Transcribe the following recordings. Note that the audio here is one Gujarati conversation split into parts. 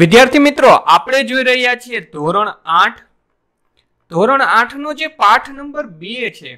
વિદ્યાર્થી મિત્રો આપણે જોઈ રહ્યા છીએ ધોરણ આઠ ધોરણ આઠનો જે પાઠ નંબર બે છે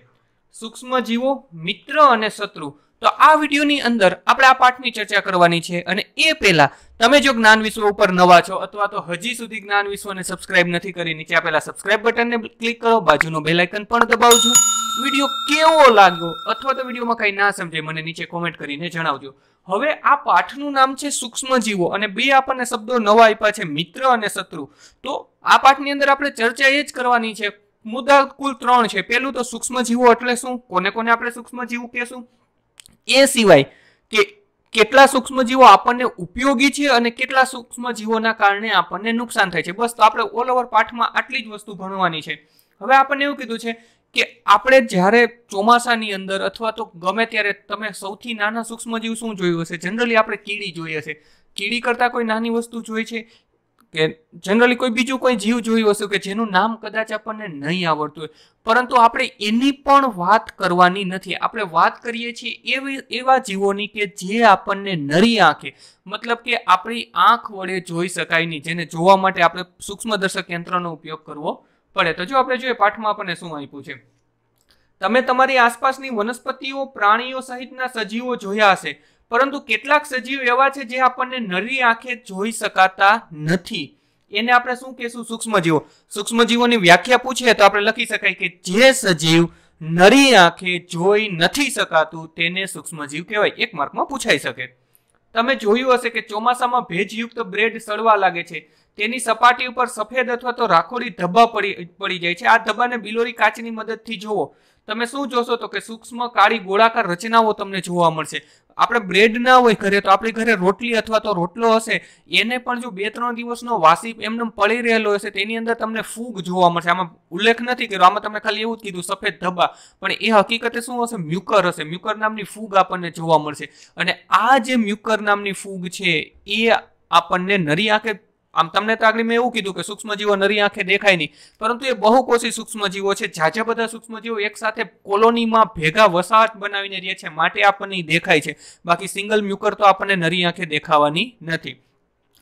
સૂક્ષ્મ જીવો મિત્ર અને શત્રુ તો આ વિડીયોની અંદર આપણે આ પાઠની ચર્ચા કરવાની છે અને એ પહેલા તમે જો જ્ઞાન વિશ્વ ઉપર નવા છો અથવા તો હજી સુધી જ્ઞાન વિશ્વને સબસ્ક્રાઇબ નથી કરી નીચે આપેલા સબસ્ક્રાઇબ બટનને ક્લિક કરો બાજુનો બેલ આઇકન પણ દબાવજો વિડીયો કેવો લાગ્યો અથવા તો વિડીયોમાં કંઈ ના સમજે મને નીચે કોમેન્ટ કરીને જણાવજો હવે આ પાઠનું નામ છે સૂક્ષ્મજીવો અને બે આપણને શબ્દો નવા આપ્યા છે મિત્ર અને શત્રુ તો આ પાઠની અંદર આપણે ચર્ચા એ જ કરવાની છે મુદ્દા કુલ ત્રણ છે પેલું તો સૂક્ષ્મજીવો એટલે શું કોને કોને આપણે સૂક્ષ્મ જીવો કહેશું એ સિવાય કે કેટલા સૂક્ષ્મજીવો આપણને ઉપયોગી છે અને કેટલા સૂક્ષ્મજીવોના કારણે આપણને નુકસાન થાય છે બસ તો આપણે ઓલ ઓવર પાઠમાં આટલી જ વસ્તુ ભણવાની છે હવે આપણને એવું કીધું છે કે આપણે જ્યારે ચોમાસાની અંદર અથવા તો ગમે ત્યારે તમે સૌથી નાના સૂક્ષ્મજીવ શું જોયું હશે જનરલી આપણે કીડી જોઈએ છે કીડી કરતાં કોઈ નાની વસ્તુ જોઈ છે કે જનરલી કોઈ બીજું કોઈ જીવ જોયું હશે કે જેનું નામ કદાચ આપણને નહીં આવડતું હોય પરંતુ આપણે એની પણ વાત કરવાની નથી આપણે વાત કરીએ છીએ એવી એવા જીવોની કે જે આપણને નરી આંખે મતલબ કે આપણી આંખ વડે જોઈ શકાય નહીં જેને જોવા માટે આપણે સૂક્ષ્મદર્શક યંત્રનો ઉપયોગ કરવો પડે તો જો આપણે જોઈએ પાઠમાં આપણને શું આપ્યું છે તમે તમારી આસપાસની વનસ્પતિઓ પ્રાણીઓ સહિતના સજીવો જોયા હશે પરંતુ કેટલાક સજીવ એવા છે જે આપણને નરી આંખે જોઈ શકાતા નથી એને આપણે શું કહેશું સૂક્ષ્મજીવો સૂક્ષ્મજીવોની વ્યાખ્યા પૂછીએ તો આપણે લખી શકાય કે જે સજીવ નરી આંખે જોઈ નથી શકાતું તેને સૂક્ષ્મજીવ કહેવાય એક માર્કમાં પૂછાઈ શકે તમે જોયું હશે કે ચોમાસામાં ભેજયુક્ત બ્રેડ સડવા લાગે છે તેની સપાટી ઉપર સફેદ અથવા તો રાખોડી ધબ્બા પડી પડી જાય છે આ ધબ્બાને બિલોરી કાચની મદદથી જુઓ તમે શું જોશો તો કે સૂક્ષ્મ કાળી ગોળાકાર રચનાઓ તમને જોવા મળશે આપણે બ્રેડ ના હોય ઘરે તો આપણી ઘરે રોટલી અથવા તો રોટલો હશે એને પણ જો બે ત્રણ દિવસનો વાસી એમને પડી રહેલો હશે તેની અંદર તમને ફૂગ જોવા મળશે આમાં ઉલ્લેખ નથી કર્યો આમાં તમને ખાલી એવું જ કીધું સફેદ ધબ્બા પણ એ હકીકતે શું હશે મ્યુકર હશે મ્યુકર નામની ફૂગ આપણને જોવા મળશે અને આ જે મ્યુકર નામની ફૂગ છે એ આપણને નરી આંખે આમ તમને તો આગળ મેં એવું કીધું કે સૂક્ષ્મજીવો નરી આંખે દેખાય નહીં પરંતુ એ બહુકોષી સૂક્ષ્મજીવો છે ઝાઝા બધા સૂક્ષ્મજીવો સાથે કોલોનીમાં ભેગા વસાહત બનાવીને રહે છે માટે આપણને દેખાય છે બાકી સિંગલ મ્યુકર તો આપણને નરી આંખે દેખાવાની નથી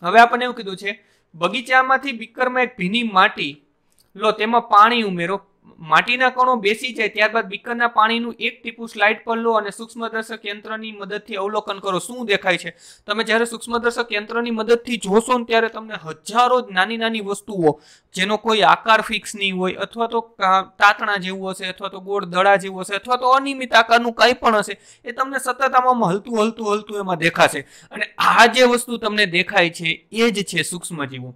હવે આપણને એવું કીધું છે બગીચામાંથી બીકરમાં એક ભીની માટી લો તેમાં પાણી ઉમેરો માટીના કણો બેસી જાય ત્યારબાદ બીકરના પાણીનું એક ટીપું સ્લાઇડ પર લો અને સૂક્ષ્મદર્શક યંત્રની મદદથી અવલોકન કરો શું દેખાય છે તમે જ્યારે સૂક્ષ્મદર્શક યંત્રની મદદથી જોશો ને ત્યારે તમને હજારો જ નાની નાની વસ્તુઓ જેનો કોઈ આકાર ફિક્સ નહીં હોય અથવા તો તાતણા જેવું હશે અથવા તો ગોળ દડા જેવું હશે અથવા તો અનિયમિત આકારનું કંઈ પણ હશે એ તમને સતત આમાં હલતું હલતું હલતું એમાં દેખાશે અને આ જે વસ્તુ તમને દેખાય છે એ જ છે સૂક્ષ્મજીવો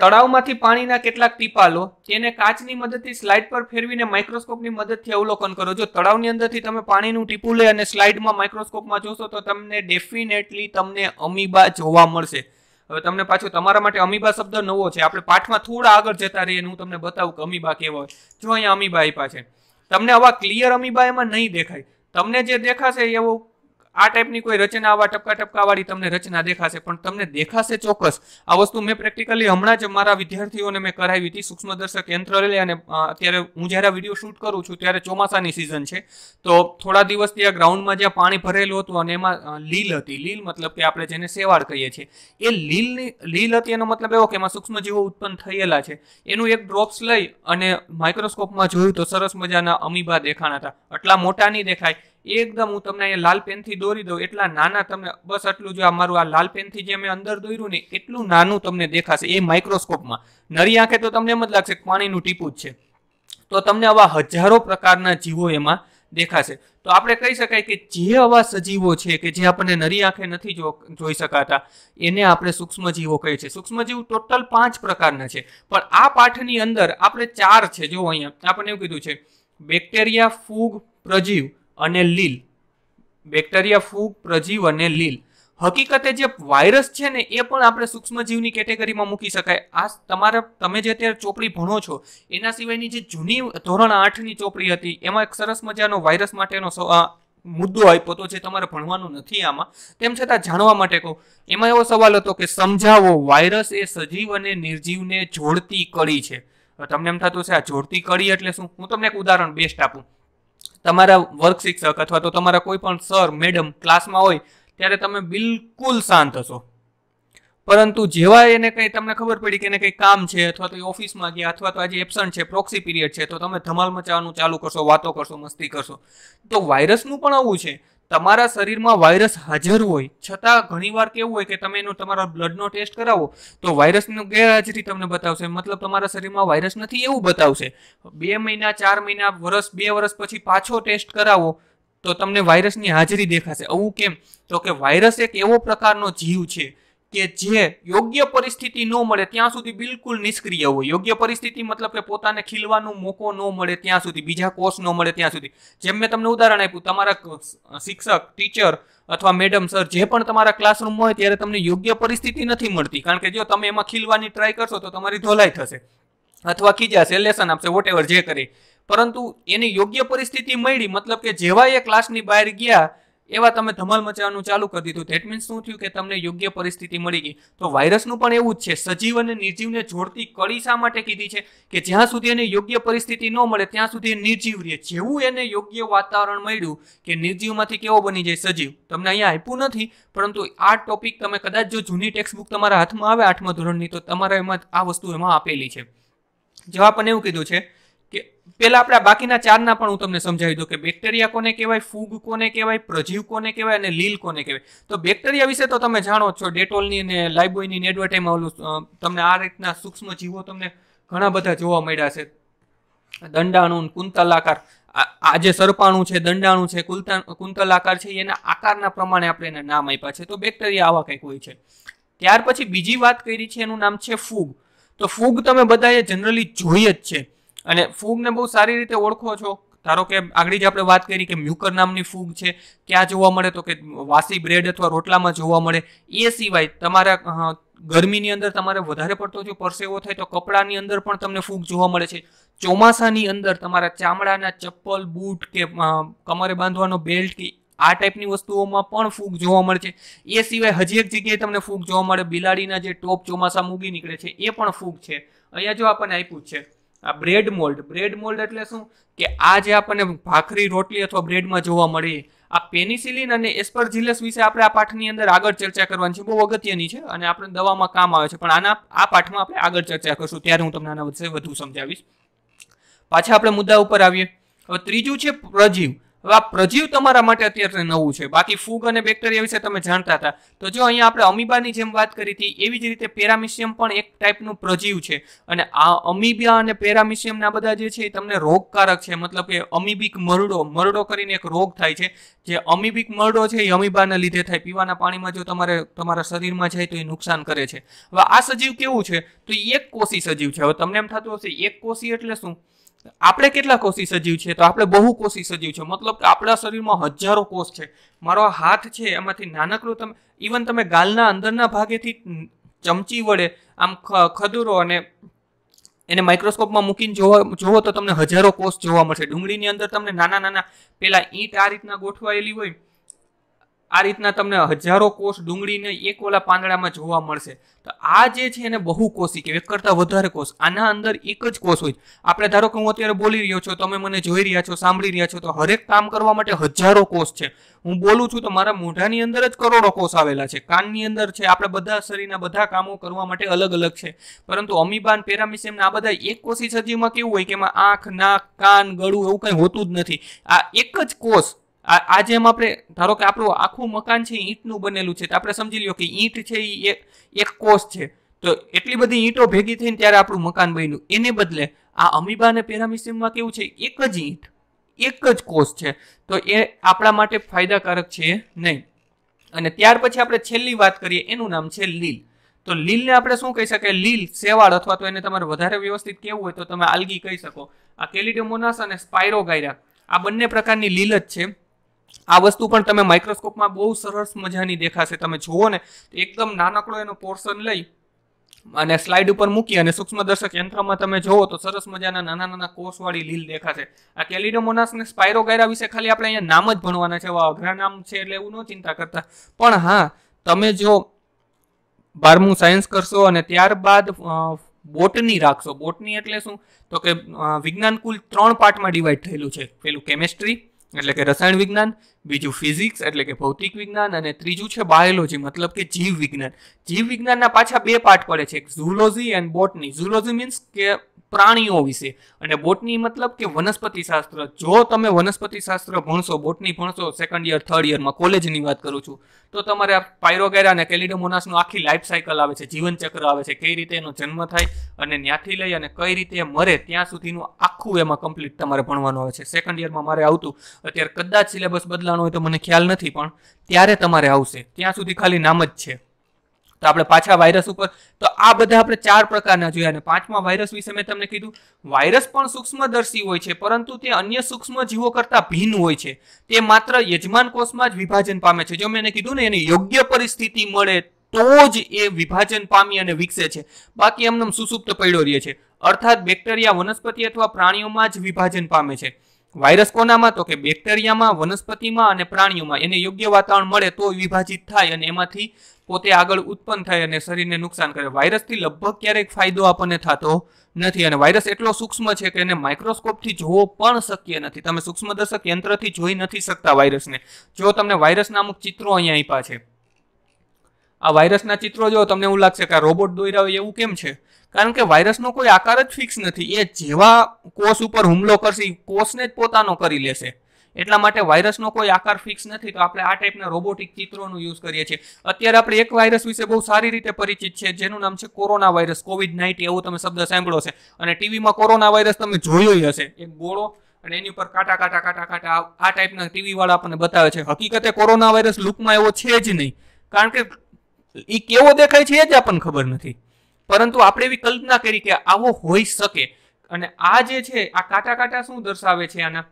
તળાવમાંથી પાણીના કેટલાક ટીપા લો તેને કાચની મદદથી સ્લાઇડ પર ફેરવીને માઇક્રોસ્કોપની મદદથી અવલોકન કરો જો તળાવની અંદરથી તમે પાણીનું ટીપું લે અને સ્લાઇડમાં માઇક્રોસ્કોપમાં જોશો તો તમને ડેફિનેટલી તમને અમીબા જોવા મળશે હવે તમને પાછું તમારા માટે અમીબા શબ્દ નવો છે આપણે પાઠમાં થોડા આગળ જતા રહીએ હું તમને બતાવું કે અમીબા કેવા હોય જો અહીંયા અમીબા આપ્યા છે તમને આવા ક્લિયર અમીબા એમાં નહીં દેખાય તમને જે દેખાશે એવું આ ટાઈપની કોઈ રચના આવા ટપકા ટપકાવાળી તમને રચના દેખાશે પણ તમને દેખાશે ચોક્કસ આ વસ્તુ મેં પ્રેક્ટિકલી હમણાં જ મારા વિદ્યાર્થીઓને મેં કરાવી હતી સૂક્ષ્મદર્શક યંત્ર લે અને અત્યારે હું જ્યારે વિડીયો શૂટ કરું છું ત્યારે ચોમાસાની સિઝન છે તો થોડા દિવસથી આ ગ્રાઉન્ડમાં જ્યાં પાણી ભરેલું હતું અને એમાં લીલ હતી લીલ મતલબ કે આપણે જેને સેવાળ કહીએ છીએ એ લીલની લીલ હતી એનો મતલબ એવો કે એમાં સૂક્ષ્મજીવો ઉત્પન્ન થયેલા છે એનું એક ડ્રોપ્સ લઈ અને માઇક્રોસ્કોપમાં જોયું તો સરસ મજાના અમીબા દેખાણા હતા આટલા મોટા નહીં દેખાય એકદમ હું તમને અહીંયા લાલ પેનથી દોરી દઉં એટલા નાના તમને બસ આટલું જો અમારું આ લાલ પેનથી જે મેં અંદર દોર્યું ને એટલું નાનું તમને દેખાશે એ માઇક્રોસ્કોપમાં નરી આંખે તો તમને એમ જ લાગશે પાણીનું ટીપું જ છે તો તમને આવા હજારો પ્રકારના જીવો એમાં દેખાશે તો આપણે કહી શકાય કે જે આવા સજીવો છે કે જે આપણને નરી આંખે નથી જોઈ શકાતા એને આપણે સૂક્ષ્મજીવો કહીએ છીએ સૂક્ષ્મજીવ ટોટલ પાંચ પ્રકારના છે પણ આ પાઠની અંદર આપણે ચાર છે જો અહીંયા આપણને એવું કીધું છે બેક્ટેરિયા ફૂગ પ્રજીવ અને લીલ બેક્ટેરિયા ફૂગ પ્રજીવ અને લીલ હકીકતે જે વાયરસ છે ને એ પણ આપણે સૂક્ષ્મજીવની કેટેગરીમાં મૂકી શકાય આ તમારા તમે જે અત્યારે ચોપડી ભણો છો એના સિવાયની જે જૂની ધોરણ આઠની ચોપડી હતી એમાં એક સરસ મજાનો વાયરસ માટેનો મુદ્દો આપ્યો હતો જે તમારે ભણવાનો નથી આમાં તેમ છતાં જાણવા માટે કહું એમાં એવો સવાલ હતો કે સમજાવો વાયરસ એ સજીવ અને નિર્જીવને જોડતી કડી છે તમને એમ થતું છે આ જોડતી કડી એટલે શું હું તમને એક ઉદાહરણ બેસ્ટ આપું તમારા વર્ગ શિક્ષક અથવા તો તમારા કોઈ પણ સર મેડમ ક્લાસમાં હોય ત્યારે તમે બિલકુલ શાંત હશો પરંતુ જેવા એને કંઈ તમને ખબર પડી કે એને કંઈ કામ છે અથવા તો ઓફિસમાં ગયા અથવા તો આજે એબસન્ટ છે પ્રોક્સી પીરિયડ છે તો તમે ધમાલ મચાવવાનું ચાલુ કરશો વાતો કરશો મસ્તી કરશો તો વાયરસનું પણ આવું છે તમારા શરીરમાં વાયરસ હાજર હોય છતાં ઘણીવાર કેવું હોય કે તમે એનો તમારા બ્લડનો ટેસ્ટ કરાવો તો વાયરસની ગેરહાજરી તમને બતાવશે મતલબ તમારા શરીરમાં વાયરસ નથી એવું બતાવશે બે મહિના ચાર મહિના વર્ષ બે વર્ષ પછી પાછો ટેસ્ટ કરાવો તો તમને વાયરસની હાજરી દેખાશે આવું કેમ તો કે વાયરસ એક એવો પ્રકારનો જીવ છે કે જે યોગ્ય પરિસ્થિતિ ન મળે ત્યાં સુધી બિલકુલ નિષ્ક્રિય હોય યોગ્ય પરિસ્થિતિ મતલબ કે પોતાને ખીલવાનો મોકો ન મળે ત્યાં સુધી બીજા કોર્સ ન મળે ત્યાં સુધી જેમ મેં તમને ઉદાહરણ આપ્યું તમારા શિક્ષક ટીચર અથવા મેડમ સર જે પણ તમારા ક્લાસરૂમ હોય ત્યારે તમને યોગ્ય પરિસ્થિતિ નથી મળતી કારણ કે જો તમે એમાં ખીલવાની ટ્રાય કરશો તો તમારી ધોલાઈ થશે અથવા ખીજાશે લેસન આપશે વોટ એવર જે કરે પરંતુ એની યોગ્ય પરિસ્થિતિ મળી મતલબ કે જેવા એ ક્લાસની બહાર ગયા એવા તમે ધમાલ મચાવવાનું ચાલુ કરી દીધું ધેટ મીન્સ શું થયું કે તમને યોગ્ય પરિસ્થિતિ મળી ગઈ તો વાયરસનું પણ એવું જ છે સજીવ અને નિર્જીવને જોડતી કડી શા માટે કીધી છે કે જ્યાં સુધી એને યોગ્ય પરિસ્થિતિ ન મળે ત્યાં સુધી એ નિર્જીવ રહે જેવું એને યોગ્ય વાતાવરણ મળ્યું કે નિર્જીવમાંથી કેવો બની જાય સજીવ તમને અહીંયા આપ્યું નથી પરંતુ આ ટોપિક તમે કદાચ જો જૂની ટેક્સ્ટબુક તમારા હાથમાં આવે આઠમા ધોરણની તો તમારા એમાં આ વસ્તુ એમાં આપેલી છે જવાબ પણ એવું કીધું છે પેલા આપણે બાકીના ચારના પણ હું તમને સમજાવી દઉં કે બેક્ટેરિયા કોને કહેવાય ફૂગ કોને કહેવાય પ્રજીવ કોને કહેવાય અને લીલ કોને કહેવાય તો બેક્ટેરિયા વિશે તો તમે જાણો છો ડેટોલની અને લાઇબોયની એડવર્ટાઈમાં ઓલું તમને આ રીતના સૂક્ષ્મ જીવો તમને ઘણા બધા જોવા મળ્યા છે દંડાણુ કુંતલાકાર આ જે સરપાણું છે દંડાણુ છે કુંતલાકાર છે એના આકારના પ્રમાણે આપણે એને નામ આપ્યા છે તો બેક્ટેરિયા આવા કંઈક હોય છે ત્યાર પછી બીજી વાત કરી છે એનું નામ છે ફૂગ તો ફૂગ તમે બધાએ જનરલી જોઈએ જ છે અને ફૂગને બહુ સારી રીતે ઓળખો છો ધારો કે આગળ જે આપણે વાત કરી કે મ્યુકર નામની ફૂગ છે ક્યાં જોવા મળે તો કે વાસી બ્રેડ અથવા રોટલામાં જોવા મળે એ સિવાય તમારા ગરમીની અંદર તમારે વધારે પડતો જો પરસેવો થાય તો કપડાની અંદર પણ તમને ફૂગ જોવા મળે છે ચોમાસાની અંદર તમારા ચામડાના ચપ્પલ બૂટ કે કમરે બાંધવાનો બેલ્ટ કે આ ટાઈપની વસ્તુઓમાં પણ ફૂગ જોવા મળે છે એ સિવાય હજી એક જગ્યાએ તમને ફૂગ જોવા મળે બિલાડીના જે ટોપ ચોમાસા મૂગી નીકળે છે એ પણ ફૂગ છે અહીંયા જો આપણને આપ્યું છે આ બ્રેડ મોલ્ડ બ્રેડ મોલ્ડ એટલે શું કે આ જે આપણને ભાખરી રોટલી અથવા બ્રેડમાં જોવા મળે આ પેનિસિલિન અને એસ્પરજિલસ વિશે આપણે આ પાઠની અંદર આગળ ચર્ચા કરવાની છે બહુ અગત્યની છે અને આપણે દવામાં કામ આવે છે પણ આના આ પાઠમાં આપણે આગળ ચર્ચા કરશું ત્યારે હું તમને આના વિશે વધુ સમજાવીશ પાછા આપણે મુદ્દા ઉપર આવીએ હવે ત્રીજું છે પ્રજીવ હવે આ પ્રજીવ તમારા માટે અત્યારે નવું છે બાકી ફૂગ અને બેક્ટેરિયા વિશે તમે જાણતા હતા તો જો અહીંયા આપણે અમીબાની જેમ વાત કરી હતી એવી જ રીતે પેરામિશિયમ પણ એક ટાઈપનું પ્રજીવ છે અને આ અમીબિયા અને પેરામિશિયમના બધા જે છે એ તમને રોગકારક છે મતલબ કે અમીબિક મરડો મરડો કરીને એક રોગ થાય છે જે અમીબિક મરડો છે એ અમીબાના લીધે થાય પીવાના પાણીમાં જો તમારે તમારા શરીરમાં જાય તો એ નુકસાન કરે છે હવે આ સજીવ કેવું છે તો એક કોષી સજીવ છે હવે તમને એમ થતું હશે એક કોષી એટલે શું આપણે કેટલા કોષી સજીવ છે તો આપણે બહુ કોષી સજીવ છે મતલબ કે આપણા શરીરમાં હજારો કોષ છે મારો હાથ છે એમાંથી નાનકડું તમે ઇવન તમે ગાલના અંદરના ભાગેથી ચમચી વડે આમ ખદુરો અને એને માઇક્રોસ્કોપમાં મૂકીને જોવા જોવો તો તમને હજારો કોષ જોવા મળશે ડુંગળીની અંદર તમને નાના નાના પેલા ઈંટ આ રીતના ગોઠવાયેલી હોય આ રીતના તમને હજારો કોષ ડુંગળીને એક ઓલા પાંદડામાં જોવા મળશે તો આ જે છે એને બહુ કે એક કરતાં વધારે કોષ આના અંદર એક જ કોષ હોય આપણે ધારો કે હું અત્યારે બોલી રહ્યો છું તમે મને જોઈ રહ્યા છો સાંભળી રહ્યા છો તો હરેક કામ કરવા માટે હજારો કોષ છે હું બોલું છું તો મારા મોઢાની અંદર જ કરોડો કોષ આવેલા છે કાનની અંદર છે આપણે બધા શરીરના બધા કામો કરવા માટે અલગ અલગ છે પરંતુ અમીબાન પેરામિસિયમના આ બધા એક કોષી સજીવમાં કેવું હોય કે એમાં આંખ નાક કાન ગળું એવું કંઈ હોતું જ નથી આ એક જ કોષ આ જેમ આપણે ધારો કે આપણું આખું મકાન છે ઈંટનું બનેલું છે તો આપણે સમજી લો કે ઈંટ છે એ એક કોષ છે તો એટલી બધી ઈંટો ભેગી થઈને ત્યારે આપણું મકાન બન્યું એને બદલે આ અમીબા અને પેરામિસિયમમાં કેવું છે એક જ ઈંટ એક જ કોષ છે તો એ આપણા માટે ફાયદાકારક છે નહીં અને ત્યાર પછી આપણે છેલ્લી વાત કરીએ એનું નામ છે લીલ તો લીલને આપણે શું કહી શકીએ લીલ સેવાળ અથવા તો એને તમારે વધારે વ્યવસ્થિત કેવું હોય તો તમે આલગી કહી શકો આ કેલિડોમોનાસ અને સ્પાયરોગાયરા આ બંને પ્રકારની લીલ જ છે આ વસ્તુ પણ તમે માઇક્રોસ્કોપમાં બહુ સરસ મજાની દેખાશે તમે જુઓ ને એકદમ નાનકડો એનો પોર્શન લઈ અને સ્લાઇડ ઉપર મૂકી અને સૂક્ષ્મદર્શક યંત્રમાં તમે જોવો તો સરસ મજાના નાના નાના કોષવાળી લીલ દેખાશે આ કેલિડોમોનાસ ને સ્પાયરોગાયરા વિશે ખાલી આપણે અહીંયા નામ જ ભણવાના છે અઘરા નામ છે એટલે એવું ન ચિંતા કરતા પણ હા તમે જો બારમું સાયન્સ કરશો અને ત્યારબાદ બોટની રાખશો બોટની એટલે શું તો કે વિજ્ઞાન કુલ ત્રણ પાર્ટમાં ડિવાઈડ થયેલું છે પેલું કેમેસ્ટ્રી એટલે કે રસાયણ વિજ્ઞાન બીજું ફિઝિક્સ એટલે કે ભૌતિક વિજ્ઞાન અને ત્રીજું છે બાયોલોજી મતલબ કે જીવ વિજ્ઞાન જીવ વિજ્ઞાનના પાછા બે પાર્ટ પડે છે એક zoology and botany zoology means કે પ્રાણીઓ વિશે અને બોટની મતલબ કે વનસ્પતિ શાસ્ત્ર જો તમે વનસ્પતિ શાસ્ત્ર ભણશો બોટની ભણશો સેકન્ડ યર થર્ડ યરમાં કોલેજની વાત કરું છું તો તમારે પાયરોગેરા અને કેલિડોમોનાસનું આખી લાઈફ સાયકલ આવે છે જીવનચક્ર આવે છે કઈ રીતે એનો જન્મ થાય અને ત્યાંથી લઈ અને કઈ રીતે મરે ત્યાં સુધીનું આખું એમાં કમ્પ્લીટ તમારે ભણવાનું આવે છે સેકન્ડ યરમાં મારે આવતું અત્યારે કદાચ સિલેબસ બદલાનો હોય તો મને ખ્યાલ નથી પણ ત્યારે તમારે આવશે ત્યાં સુધી ખાલી નામ જ છે આપણે પાછા વાયરસ ઉપર તો આ બધા આપણે ચાર પ્રકારના જોયા અને પાંચમા વાયરસ વિશે મેં તમને કીધું વાયરસ પણ સૂક્ષ્મદર્શી હોય છે પરંતુ તે અન્ય સૂક્ષ્મ જીવો કરતાં ભિન્ન હોય છે તે માત્ર યજમાન કોષમાં જ વિભાજન પામે છે જો મેં કીધું ને એને યોગ્ય પરિસ્થિતિ મળે તો જ એ વિભાજન પામી અને વિકસે છે બાકી એમને સુસુપ્ત પડ્યો રહે છે અર્થાત બેક્ટેરિયા વનસ્પતિ અથવા પ્રાણીઓમાં જ વિભાજન પામે છે વાયરસ કોનામાં તો કે બેક્ટેરિયામાં વનસ્પતિમાં અને પ્રાણીઓમાં એને યોગ્ય વાતાવરણ મળે તો વિભાજિત થાય અને એમાંથી પોતે આગળ ઉત્પન્ન થાય અને શરીરને નુકસાન કરે વાયરસથી લગભગ ક્યારેક ફાયદો આપણને થતો નથી અને વાયરસ એટલો સૂક્ષ્મ છે કે એને માઇક્રોસ્કોપથી જોવો પણ શક્ય નથી તમે સૂક્ષ્મદર્શક યંત્રથી જોઈ નથી શકતા વાયરસને જો તમને વાયરસના અમુક ચિત્રો અહીંયા આપ્યા છે આ વાયરસના ચિત્રો જો તમને એવું લાગશે કે આ રોબોટ દોર્યા હોય એવું કેમ છે કારણ કે વાયરસનો કોઈ આકાર જ ફિક્સ નથી એ જેવા કોષ ઉપર હુમલો કરશે કોષને જ પોતાનો કરી લેશે એટલા માટે વાયરસનો કોઈ આકાર ફિક્સ નથી તો આપણે આ ટાઈપના રોબોટિક ચિત્રોનો યુઝ કરીએ છીએ અત્યારે આપણે એક વાયરસ વિશે બહુ સારી રીતે પરિચિત છે જેનું નામ છે કોરોના વાયરસ કોવિડ નાઇન્ટી એવો તમે શબ્દ સાંભળો છે અને ટીવીમાં કોરોના વાયરસ તમે જોયો હશે એક ગોળો અને એની ઉપર કાંટા કાંટા કાંટા કાંટા આ ટાઈપના ટીવી વાળા આપણને બતાવે છે હકીકતે કોરોના વાયરસ લુકમાં એવો છે જ નહીં કારણ કે એ કેવો દેખાય છે એ જ આપણને ખબર નથી પરંતુ આપણે એવી કલ્પના કરી કે આવો હોઈ શકે અને આ જે છે આ કાંટા કાંટા શું દર્શાવે છે આના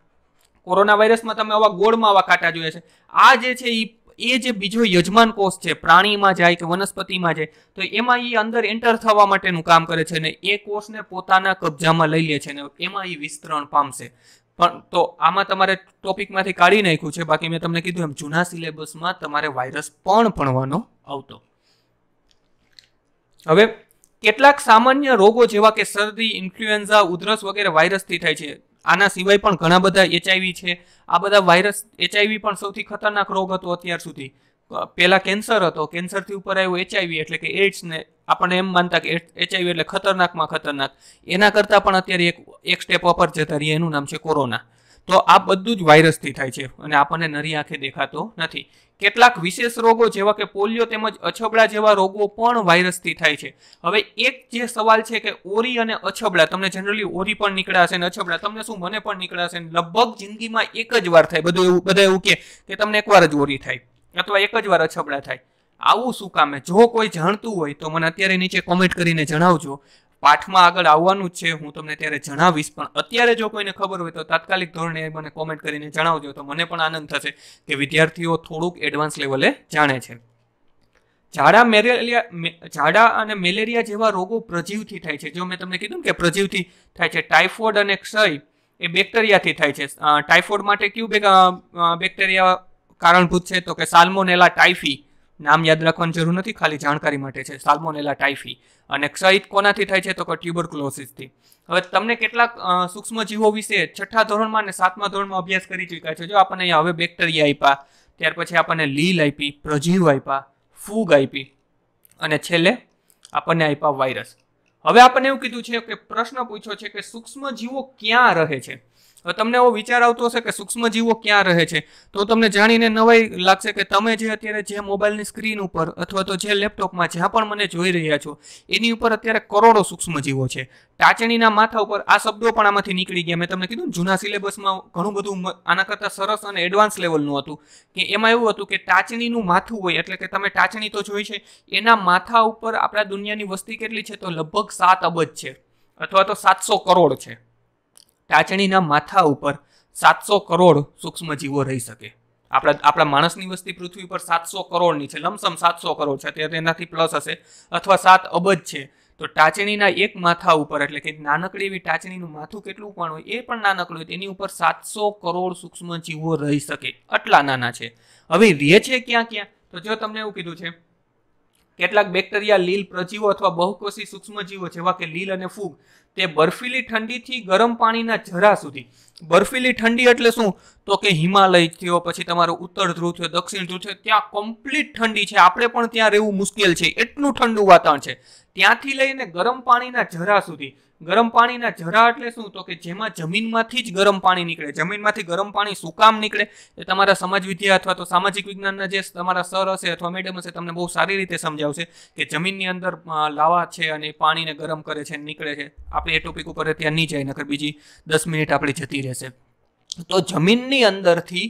કોરોના વાયરસમાં તમે આવા ગોળમાં આવા કાંટા જોયા છે આ જે છે એ એ જે બીજો યજમાન કોષ છે પ્રાણીમાં જાય કે વનસ્પતિમાં જાય તો એમાં એ અંદર એન્ટર થવા માટેનું કામ કરે છે ને એ કોષને પોતાના કબજામાં લઈ લે છે અને એમાં એ વિસ્તરણ પામશે પણ તો આમાં તમારે ટોપિકમાંથી કાઢી નાખ્યું છે બાકી મેં તમને કીધું એમ જૂના સિલેબસમાં તમારે વાયરસ પણ ભણવાનો આવતો હવે કેટલાક સામાન્ય રોગો જેવા કે શરદી ઇન્ફ્લુએન્ઝા ઉધરસ વગેરે વાયરસથી થાય છે આના સિવાય પણ ઘણા બધા એચઆઈવી છે આ બધા વાયરસ એચઆઈવી પણ સૌથી ખતરનાક રોગ હતો અત્યાર સુધી પહેલાં કેન્સર હતો કેન્સરથી ઉપર આવ્યો એચઆઈવી એટલે કે એડ્સને આપણને એમ માનતા કે એચઆઈવી એટલે ખતરનાકમાં ખતરનાક એના કરતાં પણ અત્યારે એક એક સ્ટેપ અપર જતા રહીએ એનું નામ છે કોરોના તો આ બધું જ વાયરસથી થાય છે અને આપણને નરી આંખે દેખાતો નથી કેટલાક વિશેષ રોગો જેવા કે પોલિયો તેમજ અછબડા જેવા રોગો પણ વાયરસથી થાય છે હવે એક જે સવાલ છે કે ઓરી અને અછબડા તમને જનરલી ઓરી પણ નીકળાશે ને અછબડા તમને શું મને પણ નીકળાશે લગભગ જિંદગીમાં એક જ વાર થાય બધું એવું બધા એવું કે તમને એકવાર જ ઓરી થાય અથવા એક જ વાર અછબડા થાય આવું શું કામે જો કોઈ જાણતું હોય તો મને અત્યારે નીચે કોમેન્ટ કરીને જણાવજો પાઠમાં આગળ આવવાનું છે હું તમને ત્યારે જણાવીશ પણ અત્યારે જો કોઈને ખબર હોય તો તાત્કાલિક ધોરણે મને કોમેન્ટ કરીને જણાવજો તો મને પણ આનંદ થશે કે વિદ્યાર્થીઓ થોડુંક એડવાન્સ લેવલે જાણે છે ઝાડા મેલેરિયા ઝાડા અને મેલેરિયા જેવા રોગો પ્રજીવથી થાય છે જો મેં તમને કીધું કે પ્રજીવથી થાય છે ટાઇફોઇડ અને ક્ષય એ બેક્ટેરિયાથી થાય છે ટાઇફોઇડ માટે કયું બેક્ટેરિયા કારણભૂત છે તો કે સાલ્મોનેલા ટાઇફી નામ યાદ રાખવાની જરૂર નથી ખાલી જાણકારી માટે છે સાલ્મોનેલા ટાઇફી અને ક્ષયિત કોનાથી થાય છે તો કે ટ્યુબરક્લોસિસથી હવે તમને કેટલાક સૂક્ષ્મજીવો વિશે છઠ્ઠા ધોરણમાં અને સાતમા ધોરણમાં અભ્યાસ કરી ચૂક્યા છે જો આપણને હવે બેક્ટેરિયા આપ્યા ત્યાર પછી આપણને લીલ આપી પ્રજીવ આપ્યા ફૂગ આપી અને છેલ્લે આપણને આપ્યા વાયરસ હવે આપણને એવું કીધું છે કે પ્રશ્ન પૂછ્યો છે કે સૂક્ષ્મજીવો ક્યાં રહે છે તમને એવો વિચાર આવતો હશે કે સૂક્ષ્મજીવો ક્યાં રહે છે તો તમને જાણીને નવાઈ લાગશે કે તમે જે અત્યારે જે મોબાઈલની સ્ક્રીન ઉપર અથવા તો જે લેપટોપમાં જ્યાં પણ મને જોઈ રહ્યા છો એની ઉપર અત્યારે કરોડો સૂક્ષ્મજીવો છે ટાચણીના માથા ઉપર આ શબ્દો પણ આમાંથી નીકળી ગયા મેં તમને કીધું જૂના સિલેબસમાં ઘણું બધું આના કરતાં સરસ અને એડવાન્સ લેવલનું હતું કે એમાં એવું હતું કે ટાચણીનું માથું હોય એટલે કે તમે ટાચણી તો જોઈ છે એના માથા ઉપર આપણા દુનિયાની વસ્તી કેટલી છે તો લગભગ સાત અબજ છે અથવા તો સાતસો કરોડ છે ટાચણીના માથા ઉપર સાતસો કરોડ સૂક્ષ્મજીવો રહી શકે આપણા આપણા માણસની વસ્તી પૃથ્વી પર સાતસો કરોડની છે લમસમ સાતસો કરોડ છે ત્યારે એનાથી પ્લસ હશે અથવા સાત અબજ છે તો ટાચણીના એક માથા ઉપર એટલે કે નાનકડી એવી ટાચણીનું માથું કેટલું પણ હોય એ પણ નાનકડું હોય તેની ઉપર સાતસો કરોડ સૂક્ષ્મજીવો રહી શકે આટલા નાના છે હવે રહે છે ક્યાં ક્યાં તો જો તમને એવું કીધું છે કેટલાક બેક્ટેરિયા લીલ પ્રજીવો અથવા બહુકોષી સૂક્ષ્મજીવો જેવા કે લીલ અને ફૂગ તે બર્ફીલી ઠંડીથી ગરમ પાણીના જરા સુધી બરફીલી ઠંડી એટલે શું તો કે હિમાલય થયો પછી તમારો ઉત્તર ધ્રુવ થયો દક્ષિણ ધ્રુવ થયો ત્યાં કમ્પ્લીટ ઠંડી છે આપણે પણ ત્યાં રહેવું મુશ્કેલ છે એટલું ઠંડુ વાતાવરણ છે ત્યાંથી લઈને ગરમ પાણીના જરા સુધી ગરમ પાણીના જરા એટલે શું તો કે જેમાં જમીનમાંથી જ ગરમ પાણી નીકળે જમીનમાંથી ગરમ પાણી શું કામ નીકળે એ તમારા સમાજ વિદ્યા અથવા તો સામાજિક વિજ્ઞાનના જે તમારા સર હશે અથવા મેડમ હશે તમને બહુ સારી રીતે સમજાવશે કે જમીનની અંદર લાવા છે અને પાણીને ગરમ કરે છે નીકળે છે આપણે એ ટોપિક ઉપર ત્યાં નહીં જાય નકર બીજી દસ મિનિટ આપણી જતી રહેશે તો જમીનની અંદરથી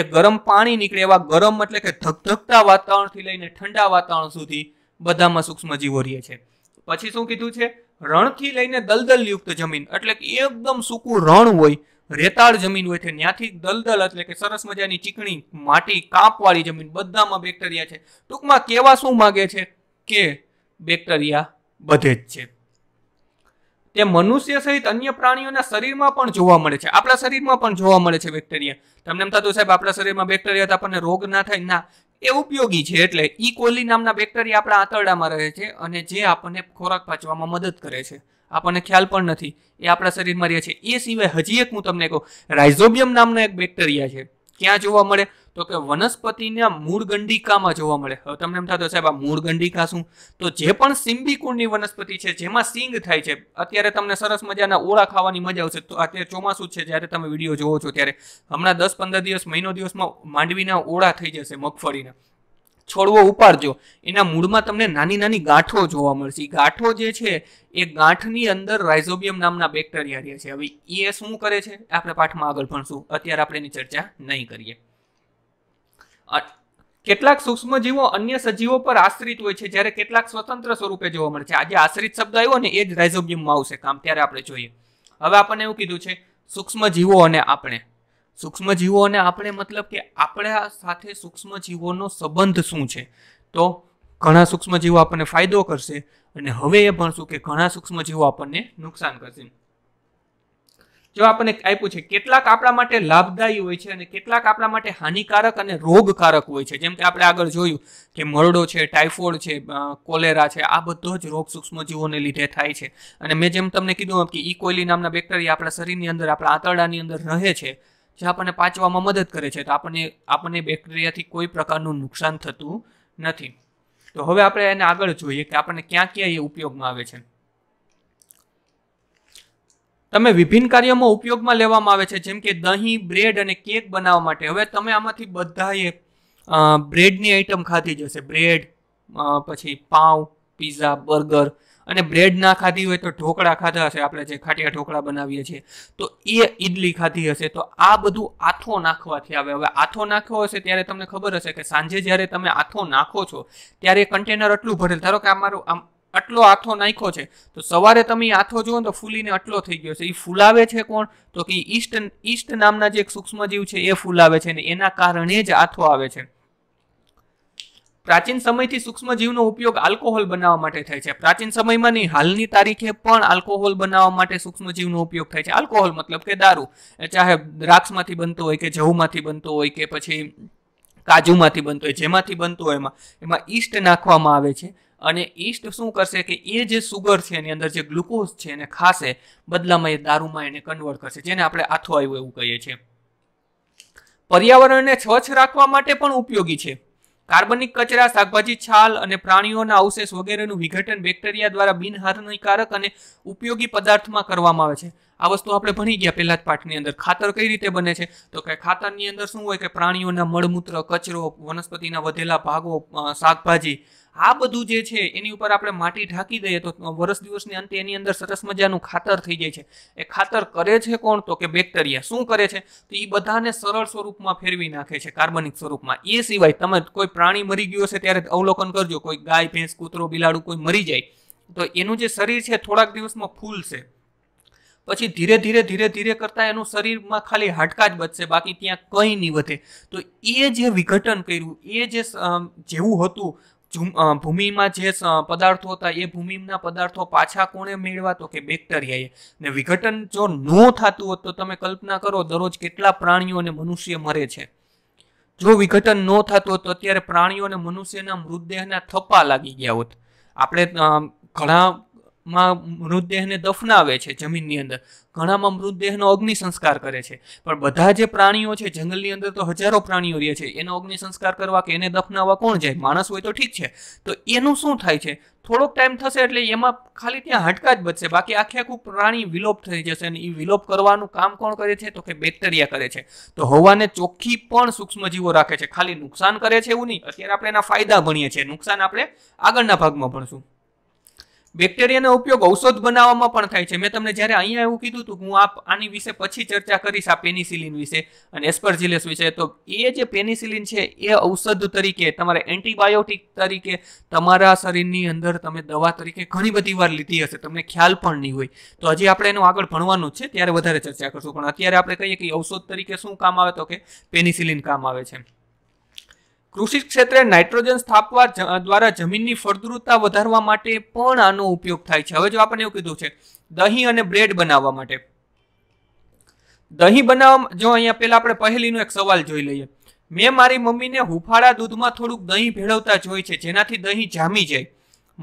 એ ગરમ પાણી નીકળે એવા ગરમ એટલે કે ધકધકતા વાતાવરણથી લઈને ઠંડા વાતાવરણ સુધી બધામાં સૂક્ષ્મજીવો રહે છે પછી શું કીધું છે રણથી લઈને દલદલ દલદલયુક્ત જમીન એટલે કે એકદમ સૂકું રણ હોય રેતાળ જમીન હોય છે ત્યાંથી દલદલ એટલે કે સરસ મજાની ચીકણી માટી કાંપવાળી જમીન બધામાં બેક્ટેરિયા છે ટૂંકમાં કેવા શું માગે છે કે બેક્ટેરિયા બધે જ છે તે મનુષ્ય સહિત અન્ય પ્રાણીઓના શરીરમાં પણ જોવા મળે છે આપણા શરીરમાં પણ જોવા મળે છે બેક્ટેરિયા તમને એમ થતું સાહેબ આપણા શરીરમાં બેક્ટેરિયા આપણને રોગ ના થાય ના એ ઉપયોગી છે એટલે ઈ કોલી નામના બેક્ટેરિયા આપણા આંતરડામાં રહે છે અને જે આપણને ખોરાક પાચવામાં મદદ કરે છે આપણને ખ્યાલ પણ નથી એ આપણા શરીરમાં રહે છે એ સિવાય હજી એક હું તમને કહું રાઇઝોબિયમ નામનો એક બેક્ટેરિયા છે ક્યાં જોવા મળે તો કે વનસ્પતિના મૂળ ગંડિકામાં જોવા મળે હવે તમને એમ થતો સાહેબ આ મૂળ ગંડિકા શું તો જે પણ સિંબી કુળની વનસ્પતિ છે જેમાં સિંગ થાય છે અત્યારે તમને સરસ મજાના ઓળા ખાવાની મજા આવશે તો અત્યારે ચોમાસું છે જ્યારે તમે વિડીયો જોવો છો ત્યારે હમણાં દસ પંદર દિવસ મહિનો દિવસમાં માંડવીના ઓળા થઈ જશે મગફળીના છોડવો ઉપાડજો એના મૂળમાં તમને નાની નાની ગાંઠો જોવા મળશે ગાંઠો જે છે એ ગાંઠની અંદર રાઇઝોબિયમ નામના બેક્ટેરિયા રહે છે હવે એ શું કરે છે આપણે પાઠમાં આગળ ભણશું અત્યારે આપણે એની ચર્ચા નહીં કરીએ કેટલાક સૂક્ષ્મજીવો અન્ય સજીવો પર આશ્રિત હોય છે જ્યારે કેટલાક સ્વતંત્ર સ્વરૂપે જોવા મળે છે આજે આશ્રિત શબ્દ આવ્યો ને એ જ રાઇઝોબિયમમાં આવશે કામ ત્યારે આપણે જોઈએ હવે આપણને એવું કીધું છે સૂક્ષ્મજીવો અને આપણે સૂક્ષ્મજીવો અને આપણે મતલબ કે આપણા સાથે સૂક્ષ્મજીવોનો સંબંધ શું છે તો ઘણા સૂક્ષ્મજીવો આપણને ફાયદો કરશે અને હવે એ ભણશું કે ઘણા સૂક્ષ્મજીવો આપણને નુકસાન કરશે જો આપણને આપ્યું છે કેટલાક આપણા માટે લાભદાયી હોય છે અને કેટલાક આપણા માટે હાનિકારક અને રોગકારક હોય છે જેમ કે આપણે આગળ જોયું કે મરડો છે ટાઇફોઇડ છે કોલેરા છે આ બધો જ રોગ સૂક્ષ્મજીવોને લીધે થાય છે અને મેં જેમ તમને કીધું કે ઇકોઇલી નામના બેક્ટેરિયા આપણા શરીરની અંદર આપણા આંતરડાની અંદર રહે છે જે આપણને પાચવામાં મદદ કરે છે તો આપણને આપણને બેક્ટેરિયાથી કોઈ પ્રકારનું નુકસાન થતું નથી તો હવે આપણે એને આગળ જોઈએ કે આપણને ક્યાં ક્યાં એ ઉપયોગમાં આવે છે તમે વિભિન્ન કાર્યોમાં ઉપયોગમાં લેવામાં આવે છે જેમ કે દહીં બ્રેડ અને કેક બનાવવા માટે હવે તમે આમાંથી બધાએ બ્રેડની આઈટમ ખાધી જશે બ્રેડ પછી પાઉં પીઝા બર્ગર અને બ્રેડ ના ખાધી હોય તો ઢોકળા ખાધા હશે આપણે જે ખાટિયા ઢોકળા બનાવીએ છીએ તો એ ઈડલી ખાધી હશે તો આ બધું આથો નાખવાથી આવે હવે આથો નાખ્યો હશે ત્યારે તમને ખબર હશે કે સાંજે જ્યારે તમે આથો નાખો છો ત્યારે કન્ટેનર એટલું ભરેલ ધારો કે આ આમ આટલો આથો નાખ્યો છે તો સવારે તમે આથો જુઓ તો ફૂલીને આટલો થઈ ગયો છે એ ફૂલાવે છે કોણ તો કે ઈસ્ટ ઈસ્ટ નામના જે એક સૂક્ષ્મજીવ છે એ ફૂલાવે છે ને એના કારણે જ આથો આવે છે પ્રાચીન સમયથી સૂક્ષ્મજીવનો ઉપયોગ આલ્કોહોલ બનાવવા માટે થાય છે પ્રાચીન સમયમાં નહીં હાલની તારીખે પણ આલ્કોહોલ બનાવવા માટે સૂક્ષ્મજીવનો ઉપયોગ થાય છે આલ્કોહોલ મતલબ કે દારૂ ચાહે દ્રાક્ષમાંથી બનતો હોય કે જવમાંથી બનતો હોય કે પછી કાજુમાંથી બનતો હોય જેમાંથી બનતો હોય એમાં એમાં ઈસ્ટ નાખવામાં આવે છે અને ઈસ્ટ શું કરશે કે એ જે સુગર છે એની અંદર જે ગ્લુકોઝ છે એને ખાશે બદલામાં એ દારૂમાં એને કન્વર્ટ કરશે જેને આપણે આથો આવ્યો એવું કહીએ છીએ પર્યાવરણને સ્વચ્છ રાખવા માટે પણ ઉપયોગી છે કાર્બનિક કચરા શાકભાજી છાલ અને પ્રાણીઓના અવશેષ વગેરેનું વિઘટન બેક્ટેરિયા દ્વારા બિનહાનિકારક અને ઉપયોગી પદાર્થમાં કરવામાં આવે છે આ વસ્તુ આપણે ભણી ગયા પહેલા જ પાઠની અંદર ખાતર કઈ રીતે બને છે તો કે ખાતરની અંદર શું હોય કે પ્રાણીઓના મળમૂત્ર કચરો વનસ્પતિના વધેલા ભાગો શાકભાજી આ બધું જે છે એની ઉપર આપણે માટી ઢાંકી દઈએ તો વર્ષ દિવસની અંતે એની અંદર સરસ મજાનું ખાતર થઈ જાય છે એ ખાતર કરે છે કોણ તો કે બેક્ટેરિયા શું કરે છે તો એ બધાને સરળ સ્વરૂપમાં ફેરવી નાખે છે કાર્બનિક સ્વરૂપમાં એ સિવાય તમે કોઈ પ્રાણી મરી ગયો હશે ત્યારે અવલોકન કરજો કોઈ ગાય ભેંસ કૂતરો બિલાડુ કોઈ મરી જાય તો એનું જે શરીર છે થોડાક દિવસમાં ફૂલશે પછી ધીરે ધીરે ધીરે ધીરે કરતાં એનું શરીરમાં ખાલી હાડકા જ બચશે બાકી ત્યાં કંઈ નહીં વધે તો એ જે વિઘટન કર્યું એ જે જેવું હતું ભૂમિમાં જે પદાર્થો હતા એ ભૂમિના પદાર્થો પાછા કોણે મેળવા તો કે બેક્ટેરિયાએ ને વિઘટન જો ન થતું હોત તો તમે કલ્પના કરો દરરોજ કેટલા પ્રાણીઓ અને મનુષ્ય મરે છે જો વિઘટન ન થતું હોત તો અત્યારે પ્રાણીઓ અને મનુષ્યના મૃતદેહના થપ્પા લાગી ગયા હોત આપણે ઘણા માં મૃતદેહને દફનાવે છે જમીનની અંદર ઘણામાં મૃતદેહનો અગ્નિ સંસ્કાર કરે છે પણ બધા જે પ્રાણીઓ છે જંગલની અંદર તો હજારો પ્રાણીઓ રહે છે એનો અગ્નિ સંસ્કાર કરવા કે એને દફનાવવા કોણ જાય માણસ હોય તો ઠીક છે તો એનું શું થાય છે થોડોક ટાઈમ થશે એટલે એમાં ખાલી ત્યાં હાડકા જ બચશે બાકી આખે આખું પ્રાણી વિલોપ થઈ જશે અને એ વિલોપ કરવાનું કામ કોણ કરે છે તો કે બેક્ટેરિયા કરે છે તો હવાને ચોખ્ખી પણ સૂક્ષ્મજીવો રાખે છે ખાલી નુકસાન કરે છે એવું નહીં અત્યારે આપણે એના ફાયદા ભણીએ છીએ નુકસાન આપણે આગળના ભાગમાં ભણશું બેક્ટેરિયાનો ઉપયોગ ઔષધ બનાવવામાં પણ થાય છે મેં તમને જ્યારે અહીંયા એવું કીધું હતું હું આપ આની વિશે પછી ચર્ચા કરીશ આ પેનિસિલિન વિશે અને એસ્પરજિલસ વિશે તો એ જે પેનિસિલિન છે એ ઔષધ તરીકે તમારે એન્ટીબાયોટિક તરીકે તમારા શરીરની અંદર તમે દવા તરીકે ઘણી બધી વાર લીધી હશે તમને ખ્યાલ પણ નહીં હોય તો હજી આપણે એનું આગળ ભણવાનું છે ત્યારે વધારે ચર્ચા કરશું પણ અત્યારે આપણે કહીએ કે ઔષધ તરીકે શું કામ આવે તો કે પેનિસિલિન કામ આવે છે કૃષિ ક્ષેત્રે નાઇટ્રોજન સ્થાપવા દ્વારા જમીનની ફળદ્રુપતા વધારવા માટે પણ આનો ઉપયોગ થાય છે હવે જો આપણને એવું કીધું છે દહીં અને બ્રેડ બનાવવા માટે દહીં બનાવવા જો અહીંયા પહેલા આપણે પહેલીનો એક સવાલ જોઈ લઈએ મેં મારી મમ્મીને હુફાળા દૂધમાં થોડુંક દહીં ભેળવતા જોઈ છે જેનાથી દહીં જામી જાય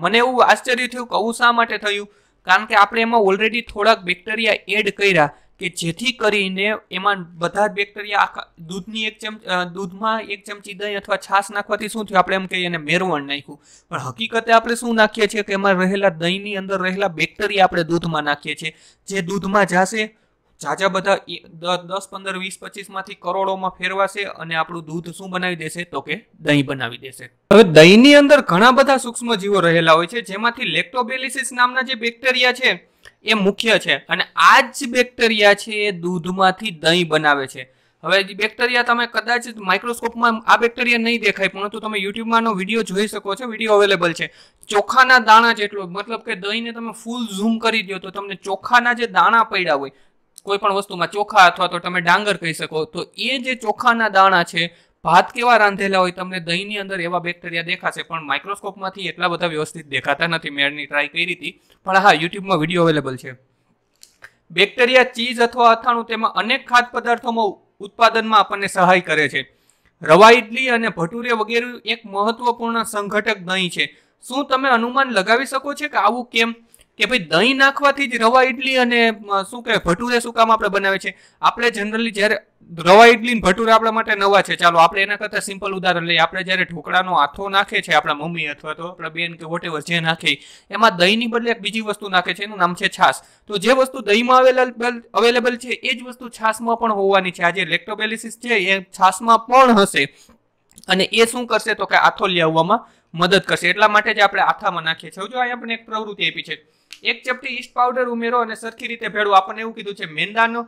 મને એવું આશ્ચર્ય થયું કહું શા માટે થયું કારણ કે આપણે એમાં ઓલરેડી થોડાક બેક્ટેરિયા એડ કર્યા કે જેથી કરીને એમાં બધા જ બેક્ટેરિયા આખા દૂધની એક ચમચી દૂધમાં એક ચમચી દહીં અથવા છાશ નાખવાથી શું થયું આપણે એમ કહીએ એને મેરવણ નાખ્યું પણ હકીકતે આપણે શું નાખીએ છીએ કે એમાં રહેલા દહીંની અંદર રહેલા બેક્ટેરિયા આપણે દૂધમાં નાખીએ છીએ જે દૂધમાં જાશે જાજા બધા દસ પંદર વીસ પચીસમાંથી કરોડોમાં ફેરવાશે અને આપણું દૂધ શું બનાવી દેશે તો કે દહીં બનાવી દેશે હવે દહીંની અંદર ઘણા બધા સૂક્ષ્મ જીવો રહેલા હોય છે જેમાંથી લેક્ટોબેલિસિસ નામના જે બેક્ટેરિયા છે એ મુખ્ય છે અને આ જ બેક્ટેરિયા છે એ દૂધમાંથી દહીં બનાવે છે હવે જે બેક્ટેરિયા તમે કદાચ માઇક્રોસ્કોપમાં આ બેક્ટેરિયા નહીં દેખાય પરંતુ તમે યુટ્યુબમાંનો વિડીયો જોઈ શકો છો વિડીયો અવેલેબલ છે ચોખાના દાણા જેટલો મતલબ કે દહીંને તમે ફૂલ ઝૂમ કરી દો તો તમને ચોખાના જે દાણા પડ્યા હોય કોઈ પણ વસ્તુમાં ચોખા અથવા તો તમે ડાંગર કહી શકો તો એ જે ચોખાના દાણા છે ભાત કેવા રાંધેલા હોય તમને દહીંની અંદર એવા બેક્ટેરિયા દેખાશે પણ માઇક્રોસ્કોપમાંથી એટલા બધા વ્યવસ્થિત દેખાતા નથી મેં એની ટ્રાય કરી હતી પણ હા યુટ્યુબમાં વિડીયો અવેલેબલ છે બેક્ટેરિયા ચીઝ અથવા અથાણું તેમાં અનેક ખાદ્ય પદાર્થોમાં ઉત્પાદનમાં આપણને સહાય કરે છે રવા ઇડલી અને ભટુરે વગેરે એક મહત્વપૂર્ણ સંઘટક દહીં છે શું તમે અનુમાન લગાવી શકો છો કે આવું કેમ કે ભાઈ દહીં નાખવાથી જ રવા ઇડલી અને શું કહે ભટુરે શું કામ આપણે બનાવે છે આપણે જનરલી જ્યારે રવા ઇડલી ને ભટુરા આપણા માટે નવા છે ચાલો આપણે એના કરતાં સિમ્પલ ઉદાહરણ લઈએ આપણે જ્યારે ઢોકળાનો આથો નાખે છે આપણા મમ્મી અથવા તો આપણા બેન કે વોટેવર જે નાખે એમાં દહીંની બદલે એક બીજી વસ્તુ નાખે છે એનું નામ છે છાસ તો જે વસ્તુ દહીંમાં અવેલેબલ અવેલેબલ છે એ જ વસ્તુ છાસમાં પણ હોવાની છે આજે લેક્ટોબેલિસિસ છે એ છાસમાં પણ હશે અને એ શું કરશે તો કે આથો લે આવવામાં મદદ કરશે એટલા માટે જ આપણે આથામાં નાખીએ છીએ જો અહીંયા પણ એક પ્રવૃત્તિ આપી છે એક ચપટી ઈસ્ટ પાવડર ઉમેરો અને સરખી રીતે ભેળવો આપણને એવું કીધું છે મેંદાનો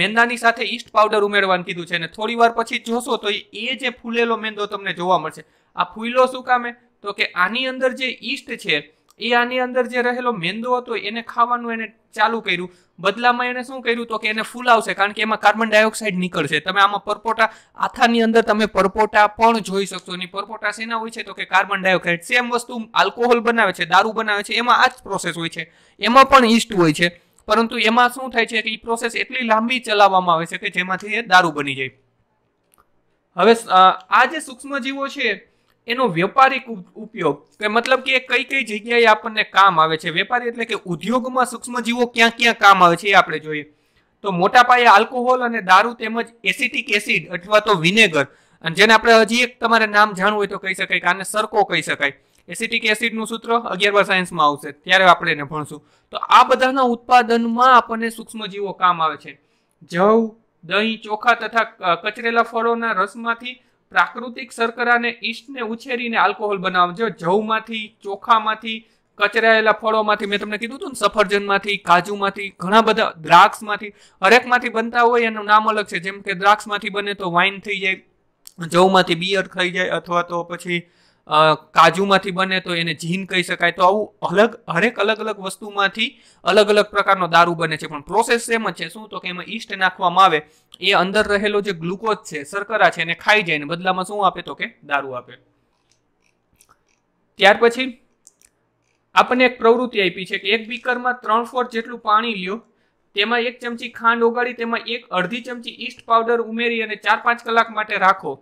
મેંદાની સાથે ઈસ્ટ પાવડર ઉમેરવાનું કીધું છે અને થોડી વાર પછી જોશો તો એ જે ફૂલેલો મેંદો તમને જોવા મળશે આ ફૂલો શું કામે તો કે આની અંદર જે ઈસ્ટ છે એ આની અંદર જે રહેલો મેંદો હતો એને ખાવાનું એને ચાલુ કર્યું બદલામાં એને શું કર્યું તો કે એને ફૂલાવશે કારણ કે એમાં કાર્બન ડાયોક્સાઇડ નીકળશે તમે આમાં પરપોટા આથાની અંદર તમે પરપોટા પણ જોઈ શકશો અને પરપોટા શેના હોય છે તો કે કાર્બન ડાયોક્સાઇડ સેમ વસ્તુ આલ્કોહોલ બનાવે છે દારૂ બનાવે છે એમાં આ જ પ્રોસેસ હોય છે એમાં પણ ઇસ્ટ હોય છે પરંતુ એમાં શું થાય છે કે એ પ્રોસેસ એટલી લાંબી ચલાવવામાં આવે છે કે જેમાંથી એ દારૂ બની જાય હવે આ જે સૂક્ષ્મજીવો છે એનો વેપારીક ઉપયોગ કે મતલબ કે કઈ કઈ જગ્યાએ આપણને કામ આવે છે વેપારી એટલે કે ઉદ્યોગમાં સૂક્ષ્મજીવો ક્યાં ક્યાં કામ આવે છે એ આપણે જોઈએ તો મોટા પાયે આલ્કોહોલ અને દારૂ તેમજ એસિટિક એસિડ અથવા તો વિનેગર અને જેને આપણે હજી એક તમારે નામ જાણવું હોય તો કહી શકાય કે આને સરકો કહી શકાય એસિટિક એસિડનું સૂત્ર અગિયાર સાયન્સમાં આવશે ત્યારે આપણે એને ભણશું તો આ બધાના ઉત્પાદનમાં આપણને સૂક્ષ્મજીવો કામ આવે છે જવ દહીં ચોખા તથા કચરેલા ફળોના રસમાંથી પ્રાકૃતિક શર્કરાને ઈસ્ટને ઉછેરીને આલ્કોહોલ બનાવજો જવમાંથી ચોખામાંથી કચરાયેલા ફળોમાંથી મેં તમને કીધું હતું ને સફરજનમાંથી કાજુમાંથી ઘણા બધા દ્રાક્ષમાંથી હરેકમાંથી બનતા હોય એનું નામ અલગ છે જેમ કે દ્રાક્ષમાંથી બને તો વાઇન થઈ જાય જવમાંથી બિયર થઈ જાય અથવા તો પછી કાજુમાંથી બને તો એને જીન કહી શકાય તો આવું અલગ હરેક અલગ અલગ વસ્તુમાંથી અલગ અલગ પ્રકારનો દારૂ બને છે પણ પ્રોસેસ સેમ જ છે શું તો કે એમાં ઈસ્ટ નાખવામાં આવે એ અંદર રહેલો જે ગ્લુકોઝ છે શર્કરા છે એને ખાઈ જાય ને બદલામાં શું આપે તો કે દારૂ આપે ત્યાર પછી આપણને એક પ્રવૃત્તિ આપી છે કે એક બીકરમાં ત્રણ ફોર્થ જેટલું પાણી લ્યો તેમાં એક ચમચી ખાંડ ઓગાળી તેમાં એક અડધી ચમચી ઈસ્ટ પાવડર ઉમેરી અને ચાર પાંચ કલાક માટે રાખો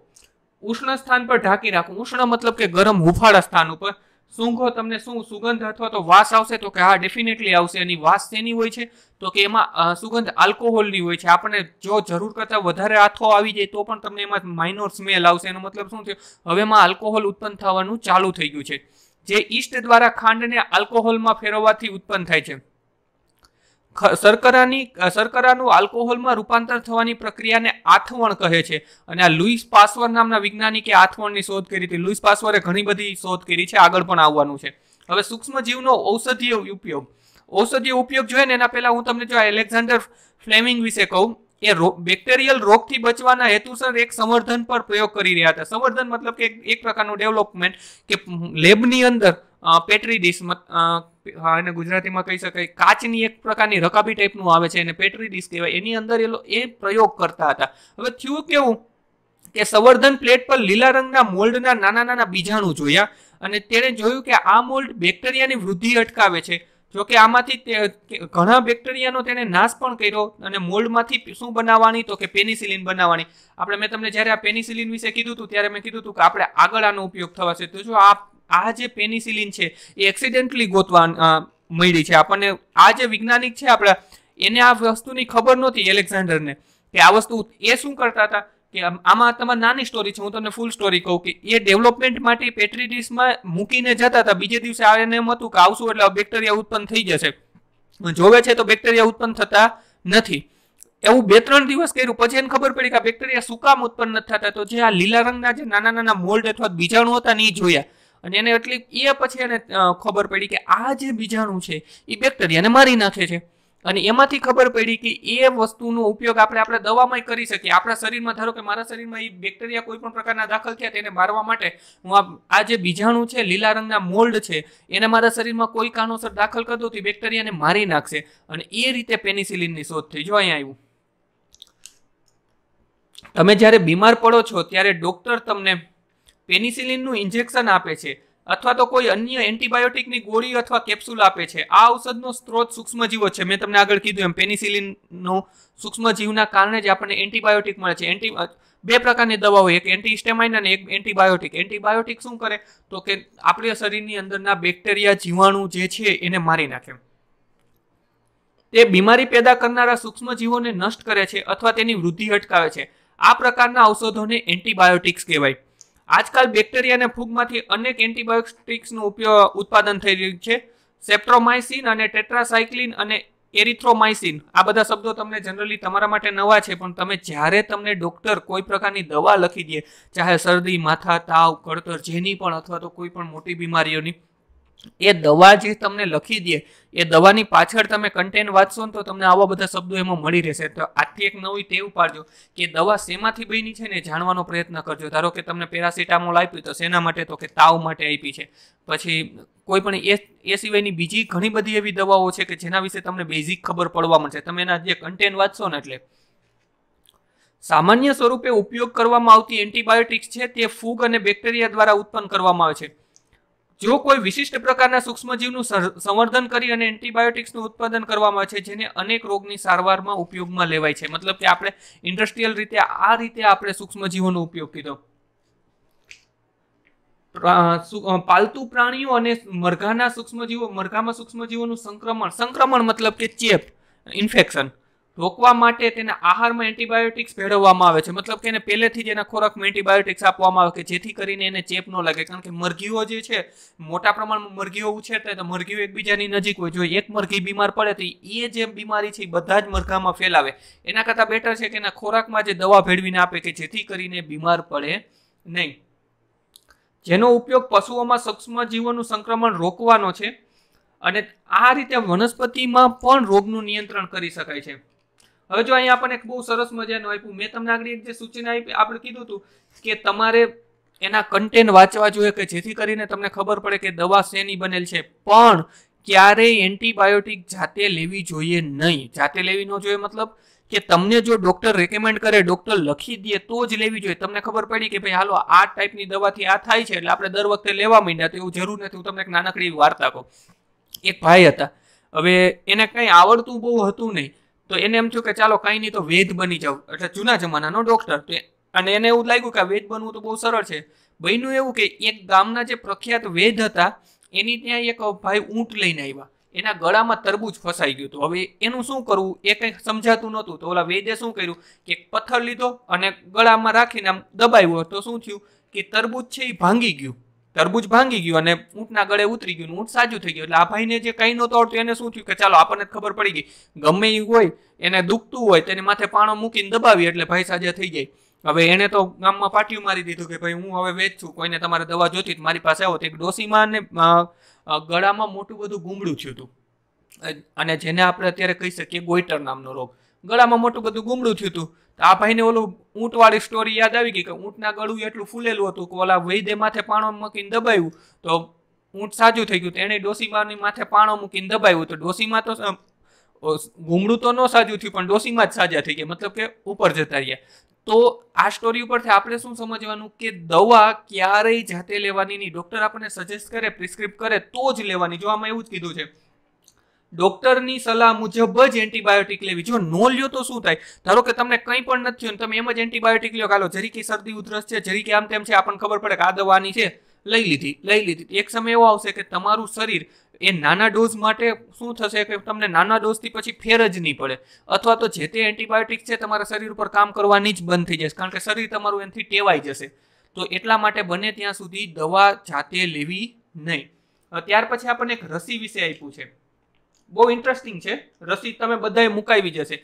ઉષ્ણ સ્થાન પર ઢાંકી રાખો ઉષ્ણ મતલબ કે ગરમ હુફાળા સ્થાન ઉપર સૂંઘો તમને શું સુગંધ અથવા તો વાસ આવશે તો કે હા ડેફિનેટલી આવશે એની વાસ શેની હોય છે તો કે એમાં સુગંધ આલ્કોહોલની હોય છે આપણને જો જરૂર કરતાં વધારે હાથો આવી જાય તો પણ તમને એમાં માઇનોર સ્મેલ આવશે એનો મતલબ શું છે એમાં આલ્કોહોલ ઉત્પન્ન થવાનું ચાલુ થઈ ગયું છે જે ઈસ્ટ દ્વારા ખાંડને આલ્કોહોલમાં ફેરવવાથી ઉત્પન્ન થાય છે શર્કરાની શર્કરાનું આલ્કોહોલમાં રૂપાંતર થવાની પ્રક્રિયાને આથવણ કહે છે અને આ લુઈસ પાસવર નામના વૈજ્ઞાનિકે આથવણની શોધ કરી હતી લુઈસ પાસવરે ઘણી બધી શોધ કરી છે આગળ પણ આવવાનું છે હવે સૂક્ષ્મજીવનો ઔષધીય ઉપયોગ ઔષધીય ઉપયોગ જોઈએ ને એના પહેલાં હું તમને જો એલેક્ઝાન્ડર ફ્લેમિંગ વિશે કહું એ બેક્ટેરિયલ રોગથી બચવાના હેતુસર એક સંવર્ધન પર પ્રયોગ કરી રહ્યા હતા સંવર્ધન મતલબ કે એક પ્રકારનું ડેવલપમેન્ટ કે લેબની અંદર પેટ્રી ડીશ એને ગુજરાતીમાં કહી શકાય કાચની એક પ્રકારની રકાબી ટાઈપનું આવે છે એને પેટ્રી ડિશ કહેવાય એની અંદર એ એ પ્રયોગ કરતા હતા હવે થયું કેવું કે સંવર્ધન પ્લેટ પર લીલા રંગના મોલ્ડના નાના નાના બીજાણુ જોયા અને તેણે જોયું કે આ મોલ્ડ બેક્ટેરિયાની વૃદ્ધિ અટકાવે છે જોકે આમાંથી ઘણા બેક્ટેરિયાનો તેણે નાશ પણ કર્યો અને મોલ્ડમાંથી શું બનાવવાની તો કે પેનિસિલિન બનાવવાની આપણે મેં તમને જ્યારે આ પેનિસિલિન વિશે કીધું હતું ત્યારે મેં કીધું હતું કે આપણે આગળ આનો ઉપયોગ થવા છે તો જો આ આ જે પેનિસિલિન છે એ એક્સિડેન્ટલી ગોતવા મળી છે આપણને આ જે વૈજ્ઞાનિક છે આપણા એને આ વસ્તુની ખબર નહોતી એલેક્ઝાન્ડરને કે આ વસ્તુ એ શું કરતા હતા કે આમાં તમારે નાની સ્ટોરી છે હું તમને ફૂલ સ્ટોરી કહું કે એ ડેવલપમેન્ટ માટે પેટ્રી મૂકીને જતા હતા બીજે દિવસે આવે એમ હતું કે આવશું એટલે બેક્ટેરિયા ઉત્પન્ન થઈ જશે જોવે છે તો બેક્ટેરિયા ઉત્પન્ન થતા નથી એવું બે ત્રણ દિવસ કર્યું પછી એને ખબર પડી કે બેક્ટેરિયા શું કામ ઉત્પન્ન નથી થતા તો જે આ લીલા રંગના જે નાના નાના મોલ્ડ અથવા બીજાણુ હતા ને એ જોયા અને એને એટલી એ પછી એને ખબર પડી કે આ જે બીજાણુ છે એ બેક્ટેરિયાને મારી નાખે છે અને એમાંથી ખબર પડી કે એ વસ્તુનો ઉપયોગ આપણે આપણે દવામાં કરી શકીએ આપણા શરીરમાં ધારો કે મારા શરીરમાં એ બેક્ટેરિયા કોઈ પણ પ્રકારના દાખલ થયા તેને મારવા માટે હું આ જે બીજાણુ છે લીલા રંગના મોલ્ડ છે એને મારા શરીરમાં કોઈ કારણોસર દાખલ કરી દઉં તો બેક્ટેરિયાને મારી નાખશે અને એ રીતે પેનિસિલિનની શોધ થઈ જો અહીંયા આવ્યું તમે જ્યારે બીમાર પડો છો ત્યારે ડૉક્ટર તમને પેનિસિલિનનું ઇન્જેક્શન આપે છે અથવા તો કોઈ અન્ય એન્ટીબાયોટિકની ગોળી અથવા કેપ્સ્યુલ આપે છે આ ઔષધનો સ્ત્રોત સૂક્ષ્મજીવો છે મેં તમને આગળ કીધું એમ પેનિસિલિનનો સૂક્ષ્મજીવના કારણે જ આપણને એન્ટીબાયોટિક મળે છે એન્ટી બે પ્રકારની દવાઓ એક એન્ટીસ્ટેમાઇન અને એક એન્ટીબાયોટિક એન્ટીબાયોટિક શું કરે તો કે આપણા શરીરની અંદરના બેક્ટેરિયા જીવાણુ જે છે એને મારી નાખે તે બીમારી પેદા કરનારા સૂક્ષ્મજીવોને નષ્ટ કરે છે અથવા તેની વૃદ્ધિ અટકાવે છે આ પ્રકારના ઔષધોને એન્ટીબાયોટિક્સ કહેવાય આજકાલ બેક્ટેરિયાને ફૂગમાંથી અનેક એન્ટીબાયોટિક્સનું ઉપયોગ ઉત્પાદન થઈ રહ્યું છે સેપ્ટ્રોમાઇસિન અને ટેટ્રાસાયક્લિન અને એરિથ્રોમાઇસિન આ બધા શબ્દો તમને જનરલી તમારા માટે નવા છે પણ તમે જ્યારે તમને ડૉક્ટર કોઈ પ્રકારની દવા લખી દે ચાહે શરદી માથા તાવ કળતર જેની પણ અથવા તો કોઈ પણ મોટી બીમારીઓની એ દવા જે તમને લખી દે એ દવાની પાછળ તમે કન્ટેન વાંચશો ને તો તમને આવા બધા શબ્દો એમાં મળી રહેશે તો આથી એક નવી ટેવ પાડજો કે દવા શેમાંથી બની છે ને જાણવાનો પ્રયત્ન કરજો ધારો કે તમને પેરાસિટામોલ આપ્યું તો શેના માટે તો કે તાવ માટે આપી છે પછી કોઈ પણ એ એ સિવાયની બીજી ઘણી બધી એવી દવાઓ છે કે જેના વિશે તમને બેઝિક ખબર પડવા મળશે તમે એના જે કન્ટેન વાંચશો ને એટલે સામાન્ય સ્વરૂપે ઉપયોગ કરવામાં આવતી એન્ટીબાયોટિક્સ છે તે ફૂગ અને બેક્ટેરિયા દ્વારા ઉત્પન્ન કરવામાં આવે છે જો કોઈ વિશિષ્ટ પ્રકારના સૂક્ષ્મજીવનું સંવર્ધન કરી અને એન્ટીબાયોટિક્સનું ઉત્પાદન કરવામાં છે જેને અનેક રોગની સારવારમાં ઉપયોગમાં લેવાય છે મતલબ કે આપણે ઇન્ડસ્ટ્રીયલ રીતે આ રીતે આપણે સૂક્ષ્મજીવોનો ઉપયોગ કીધો પાલતુ પ્રાણીઓ અને મરઘાના સૂક્ષ્મજીવો મરઘામાં સૂક્ષ્મજીવોનું સંક્રમણ સંક્રમણ મતલબ કે ચેપ ઇન્ફેક્શન રોકવા માટે તેના આહારમાં એન્ટીબાયોટિક્સ ભેળવવામાં આવે છે મતલબ કે એને પહેલેથી જ એના ખોરાકમાં એન્ટીબાયોટિક્સ આપવામાં આવે કે જેથી કરીને એને ચેપ ન લાગે કારણ કે મરઘીઓ જે છે મોટા પ્રમાણમાં મરઘીઓ ઉછેરતા તો મરઘીઓ એકબીજાની નજીક હોય જો એક મરઘી બીમાર પડે તો એ જે બીમારી છે એ બધા જ મરઘામાં ફેલાવે એના કરતાં બેટર છે કે એના ખોરાકમાં જે દવા ભેળવીને આપે કે જેથી કરીને બીમાર પડે નહીં જેનો ઉપયોગ પશુઓમાં સૂક્ષ્મ જીવોનું સંક્રમણ રોકવાનો છે અને આ રીતે વનસ્પતિમાં પણ રોગનું નિયંત્રણ કરી શકાય છે હવે જો અહીંયા આપણને એક બહુ સરસ મજાનું આપ્યું મેં તમને આગળ એક જે સૂચના આપી આપણે કીધું હતું કે તમારે એના કન્ટેન્ટ વાંચવા જોઈએ કે જેથી કરીને તમને ખબર પડે કે દવા શેની બનેલ છે પણ ક્યારેય એન્ટીબાયોટિક જાતે લેવી જોઈએ નહીં જાતે લેવી ન જોઈએ મતલબ કે તમને જો ડૉક્ટર રેકમેન્ડ કરે ડૉક્ટર લખી દે તો જ લેવી જોઈએ તમને ખબર પડી કે ભાઈ હાલો આ ટાઈપની દવાથી આ થાય છે એટલે આપણે દર વખતે લેવા માંડ્યા તો એવું જરૂર નથી હું તમને એક નાનકડી વાર્તા કહું એક ભાઈ હતા હવે એને કંઈ આવડતું બહુ હતું નહીં તો એને એમ થયું કે ચાલો કાંઈ નહીં તો વૈદ બની જાઉં એટલે જૂના જમાનાનો ડૉક્ટર અને એને એવું લાગ્યું કે વેદ બનવું તો બહુ સરળ છે બન્યું એવું કે એક ગામના જે પ્રખ્યાત વેદ હતા એની ત્યાં એક ભાઈ ઊંટ લઈને આવ્યા એના ગળામાં તરબૂચ ફસાઈ ગયું હતું હવે એનું શું કરવું એ કંઈ સમજાતું નહોતું તો ઓલા વેદે શું કર્યું કે એક પથ્થર લીધો અને ગળામાં રાખીને આમ દબાવ્યો તો શું થયું કે તરબૂચ છે એ ભાંગી ગયું તરબૂજ ભાંગી ગયું અને ઊંટના ગળે ઉતરી ગયું ઊંટ સાજું થઈ ગયું એટલે આ ભાઈને જે કંઈ નહોતું આવડતું એને શું થયું કે ચાલો આપણને ખબર પડી ગઈ ગમે એ હોય એને દુખતું હોય તેને માથે પાણો મૂકીને દબાવી એટલે ભાઈ સાજા થઈ જાય હવે એણે તો ગામમાં પાટિયું મારી દીધું કે ભાઈ હું હવે વેચ છું કોઈને તમારે દવા જોતી મારી પાસે આવો તો એક ડોસીમાં અને ગળામાં મોટું બધું ગુમડું થયું હતું અને જેને આપણે અત્યારે કહી શકીએ ગોઈટર નામનો રોગ ગળામાં મોટું બધું ગુમડું થયું હતું તો આ ભાઈને ઓલું ઊંટવાળી સ્ટોરી યાદ આવી ગઈ કે ઊંટના ગળું એટલું ફૂલેલું હતું કે ઓલા વૈદે માથે પાણો મૂકીને દબાવ્યું તો ઊંટ સાજું થઈ ગયું એને ડોસીમાની માથે પાણો મૂકીને દબાવ્યું તો ડોસીમાં તો ઘૂમડું તો ન સાજું થયું પણ ડોસીમાં જ સાજા થઈ ગયા મતલબ કે ઉપર જતા રહ્યા તો આ સ્ટોરી ઉપરથી આપણે શું સમજવાનું કે દવા ક્યારેય જાતે લેવાની નહીં ડૉક્ટર આપણને સજેસ્ટ કરે પ્રિસ્ક્રિપ્ટ કરે તો જ લેવાની જો આમાં એવું જ કીધું છે ડોક્ટરની સલાહ મુજબ જ એન્ટીબાયોટિક લેવી જો નો લ્યો તો શું થાય ધારો કે તમને કંઈ પણ નથી થયું તમે એમ જ એન્ટીબાયોટિક લ્યો કાલો જરી શરદી ઉધરસ છે જરીકે આમ તેમ છે આપણને ખબર પડે કે આ દવાની છે લઈ લીધી લઈ લીધી એક સમય એવો આવશે કે તમારું શરીર એ નાના ડોઝ માટે શું થશે કે તમને નાના ડોઝથી પછી ફેર જ નહીં પડે અથવા તો જે તે એન્ટીબાયોટિક છે તમારા શરીર ઉપર કામ કરવાની જ બંધ થઈ જશે કારણ કે શરીર તમારું એનાથી ટેવાઈ જશે તો એટલા માટે બને ત્યાં સુધી દવા જાતે લેવી નહીં ત્યાર પછી આપણને એક રસી વિશે આપ્યું છે બહુ ઇન્ટરેસ્ટિંગ છે રસી તમે બધાએ મુકાવી જશે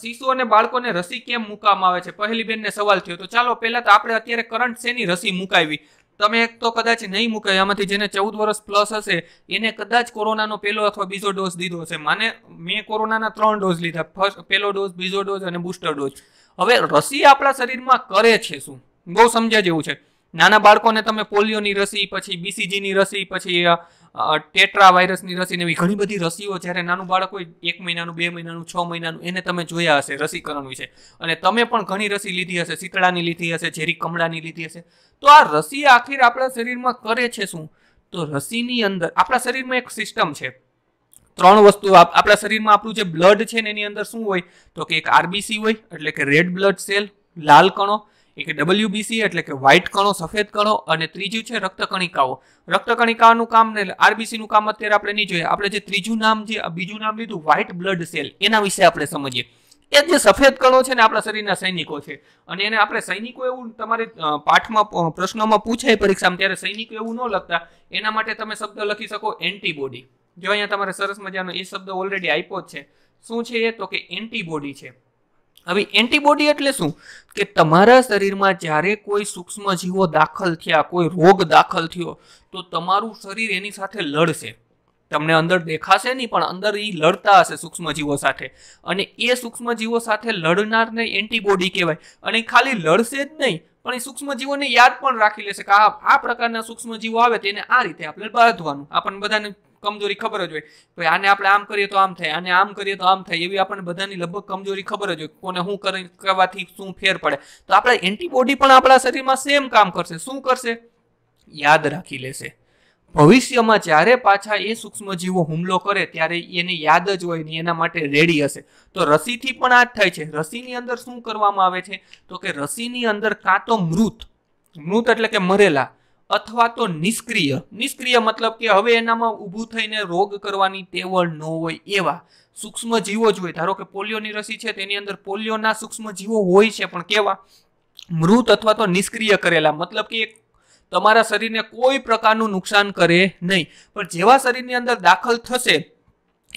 શિશુ અને બાળકોને રસી કેમ મૂકવામાં આવે છે પહેલી બેનને સવાલ થયો તો ચાલો પહેલાં તો આપણે અત્યારે કરંટ શેની રસી મુકાવી તમે એક તો કદાચ નહીં મુકાય આમાંથી જેને ચૌદ વર્ષ પ્લસ હશે એને કદાચ કોરોનાનો પહેલો અથવા બીજો ડોઝ દીધો હશે માને મેં કોરોનાના ત્રણ ડોઝ લીધા ફર્સ્ટ પહેલો ડોઝ બીજો ડોઝ અને બૂસ્ટર ડોઝ હવે રસી આપણા શરીરમાં કરે છે શું બહુ સમજ્યા જેવું છે નાના બાળકોને તમે પોલિયોની રસી પછી બીસીજીની રસી પછી ટેટ્રા વાયરસની રસી એવી ઘણી બધી રસીઓ જ્યારે નાનું બાળક હોય એક મહિનાનું બે મહિનાનું છ મહિનાનું એને તમે જોયા હશે રસીકરણ વિશે અને તમે પણ ઘણી રસી લીધી હશે શીતળાની લીધી હશે ઝેરી કમળાની લીધી હશે તો આ રસી આખિર આપણા શરીરમાં કરે છે શું તો રસીની અંદર આપણા શરીરમાં એક સિસ્ટમ છે ત્રણ વસ્તુ આપણા શરીરમાં આપણું જે બ્લડ છે ને એની અંદર શું હોય તો કે એક આરબીસી હોય એટલે કે રેડ બ્લડ સેલ લાલ કણો એ કે ડબલ્યુબીસી એટલે કે વ્હાઇટ કણો સફેદ કણો અને ત્રીજું છે રક્તકણિકાઓ રક્તકણિકાનું કામ ને આરબીસીનું કામ અત્યારે આપણે નહીં જોઈએ આપણે જે ત્રીજું નામ જે બીજું નામ લીધું વ્હાઇટ બ્લડ સેલ એના વિશે આપણે સમજીએ એ જે સફેદ કણો છે ને આપણા શરીરના સૈનિકો છે અને એને આપણે સૈનિકો એવું તમારે પાઠમાં પ્રશ્નોમાં પૂછાય પરીક્ષામાં ત્યારે સૈનિકો એવું ન લખતા એના માટે તમે શબ્દ લખી શકો એન્ટીબોડી જો અહીંયા તમારે સરસ મજાનો એ શબ્દ ઓલરેડી આપ્યો જ છે શું છે એ તો કે એન્ટીબોડી છે હવે એન્ટીબોડી એટલે શું કે તમારા શરીરમાં જ્યારે કોઈ સૂક્ષ્મજીવો દાખલ થયા કોઈ રોગ દાખલ થયો તો તમારું શરીર એની સાથે લડશે તમને અંદર દેખાશે નહીં પણ અંદર એ લડતા હશે સૂક્ષ્મજીવો સાથે અને એ સૂક્ષ્મજીવો સાથે લડનારને એન્ટીબોડી કહેવાય અને ખાલી લડશે જ નહીં પણ એ સૂક્ષ્મજીવોને યાદ પણ રાખી લેશે કે આ આ પ્રકારના સૂક્ષ્મજીવો આવે તેને આ રીતે આપણે બાંધવાનું આપણને બધાને કમજોરી ખબર જ હોય ભાઈ આને આપણે આમ કરીએ તો આમ થાય આને આમ કરીએ તો આમ થાય એવી આપણને બધાની લગભગ કમજોરી ખબર જ હોય કોને શું કરી કરવાથી શું ફેર પડે તો આપણે એન્ટીબોડી પણ આપણા શરીરમાં સેમ કામ કરશે શું કરશે યાદ રાખી લેશે ભવિષ્યમાં જ્યારે પાછા એ સૂક્ષ્મજીવો હુમલો કરે ત્યારે એને યાદ જ હોય ને એના માટે રેડી હશે તો રસીથી પણ આ જ થાય છે રસીની અંદર શું કરવામાં આવે છે તો કે રસીની અંદર કાં તો મૃત મૃત એટલે કે મરેલા અથવા તો નિષ્ક્રિય નિષ્ક્રિય મતલબ કે હવે એનામાં ઊભું થઈને રોગ કરવાની ટેવળ ન હોય એવા સૂક્ષ્મ જીવો જ હોય ધારો કે પોલિયોની રસી છે તેની અંદર પોલિયોના સૂક્ષ્મ જીવો હોય છે પણ કેવા મૃત અથવા તો નિષ્ક્રિય કરેલા મતલબ કે તમારા શરીરને કોઈ પ્રકારનું નુકસાન કરે નહીં પણ જેવા શરીરની અંદર દાખલ થશે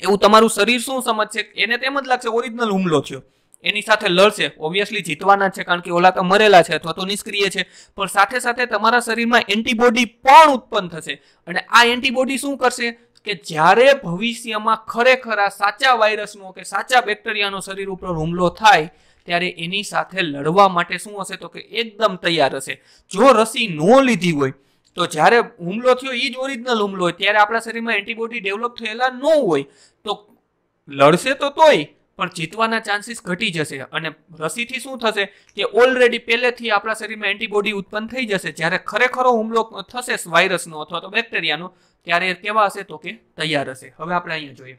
એવું તમારું શરીર શું સમજશે એને તેમ જ લાગશે ઓરિજિનલ હુમલો થયો એની સાથે લડશે ઓબ્વિયસલી જીતવાના છે કારણ કે ઓલા તો મરેલા છે અથવા તો નિષ્ક્રિય છે પણ સાથે સાથે તમારા શરીરમાં એન્ટીબોડી પણ ઉત્પન્ન થશે અને આ એન્ટીબોડી શું કરશે કે જ્યારે ભવિષ્યમાં ખરેખર આ સાચા વાયરસનો કે સાચા બેક્ટેરિયાનો શરીર ઉપર હુમલો થાય ત્યારે એની સાથે લડવા માટે શું હશે તો કે એકદમ તૈયાર હશે જો રસી ન લીધી હોય તો જ્યારે હુમલો થયો એ જ ઓરિજિનલ હુમલો હોય ત્યારે આપણા શરીરમાં એન્ટીબોડી ડેવલપ થયેલા ન હોય તો લડશે તો તોય પણ જીતવાના ચાન્સીસ ઘટી જશે અને રસીથી શું થશે કે ઓલરેડી પહેલેથી આપણા શરીરમાં એન્ટીબોડી ઉત્પન્ન થઈ જશે જ્યારે ખરેખરો હુમલો થશે વાયરસનો અથવા તો બેક્ટેરિયાનો ત્યારે એ કેવા હશે તો કે તૈયાર હશે હવે આપણે અહીંયા જોઈએ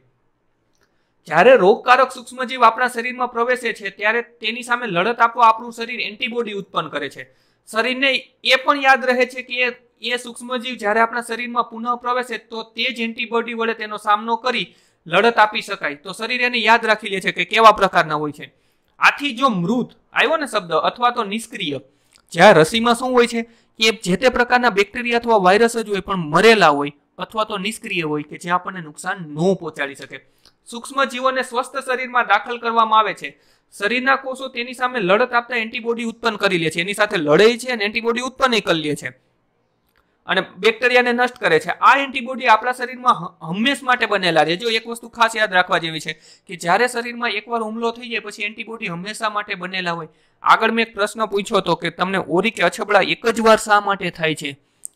જ્યારે રોગકારક સૂક્ષ્મજીવ આપણા શરીરમાં પ્રવેશે છે ત્યારે તેની સામે લડત આપવા આપણું શરીર એન્ટીબોડી ઉત્પન્ન કરે છે શરીરને એ પણ યાદ રહે છે કે એ સૂક્ષ્મજીવ જ્યારે આપણા શરીરમાં પુનઃ પ્રવેશે તો તે જ એન્ટીબોડી વડે તેનો સામનો કરી લડત આપી શકાય તો શરીર એને યાદ રાખી લે છે કે કેવા પ્રકારના હોય છે આથી જો મૃત આવ્યો ને શબ્દ અથવા તો નિષ્ક્રિય જ્યાં રસીમાં શું હોય છે કે જે તે પ્રકારના બેક્ટેરિયા અથવા વાયરસ જ હોય પણ મરેલા હોય અથવા તો નિષ્ક્રિય હોય કે જે આપણને નુકસાન ન પહોંચાડી શકે સૂક્ષ્મ જીવોને સ્વસ્થ શરીરમાં દાખલ કરવામાં આવે છે શરીરના કોષો તેની સામે લડત આપતા એન્ટીબોડી ઉત્પન્ન કરી લે છે એની સાથે લડે છે અને એન્ટીબોડી ઉત્પન્ન કરી લે છે અને બેક્ટેરિયાને નષ્ટ કરે છે આ એન્ટીબોડી આપણા શરીરમાં હંમેશ માટે બનેલા છે જો એક વસ્તુ ખાસ યાદ રાખવા જેવી છે કે જ્યારે શરીરમાં એકવાર હુમલો થઈ જાય પછી એન્ટીબોડી હંમેશા માટે બનેલા હોય આગળ મેં એક પ્રશ્ન પૂછ્યો હતો કે તમને ઓરી કે અછબડા એક જ વાર શા માટે થાય છે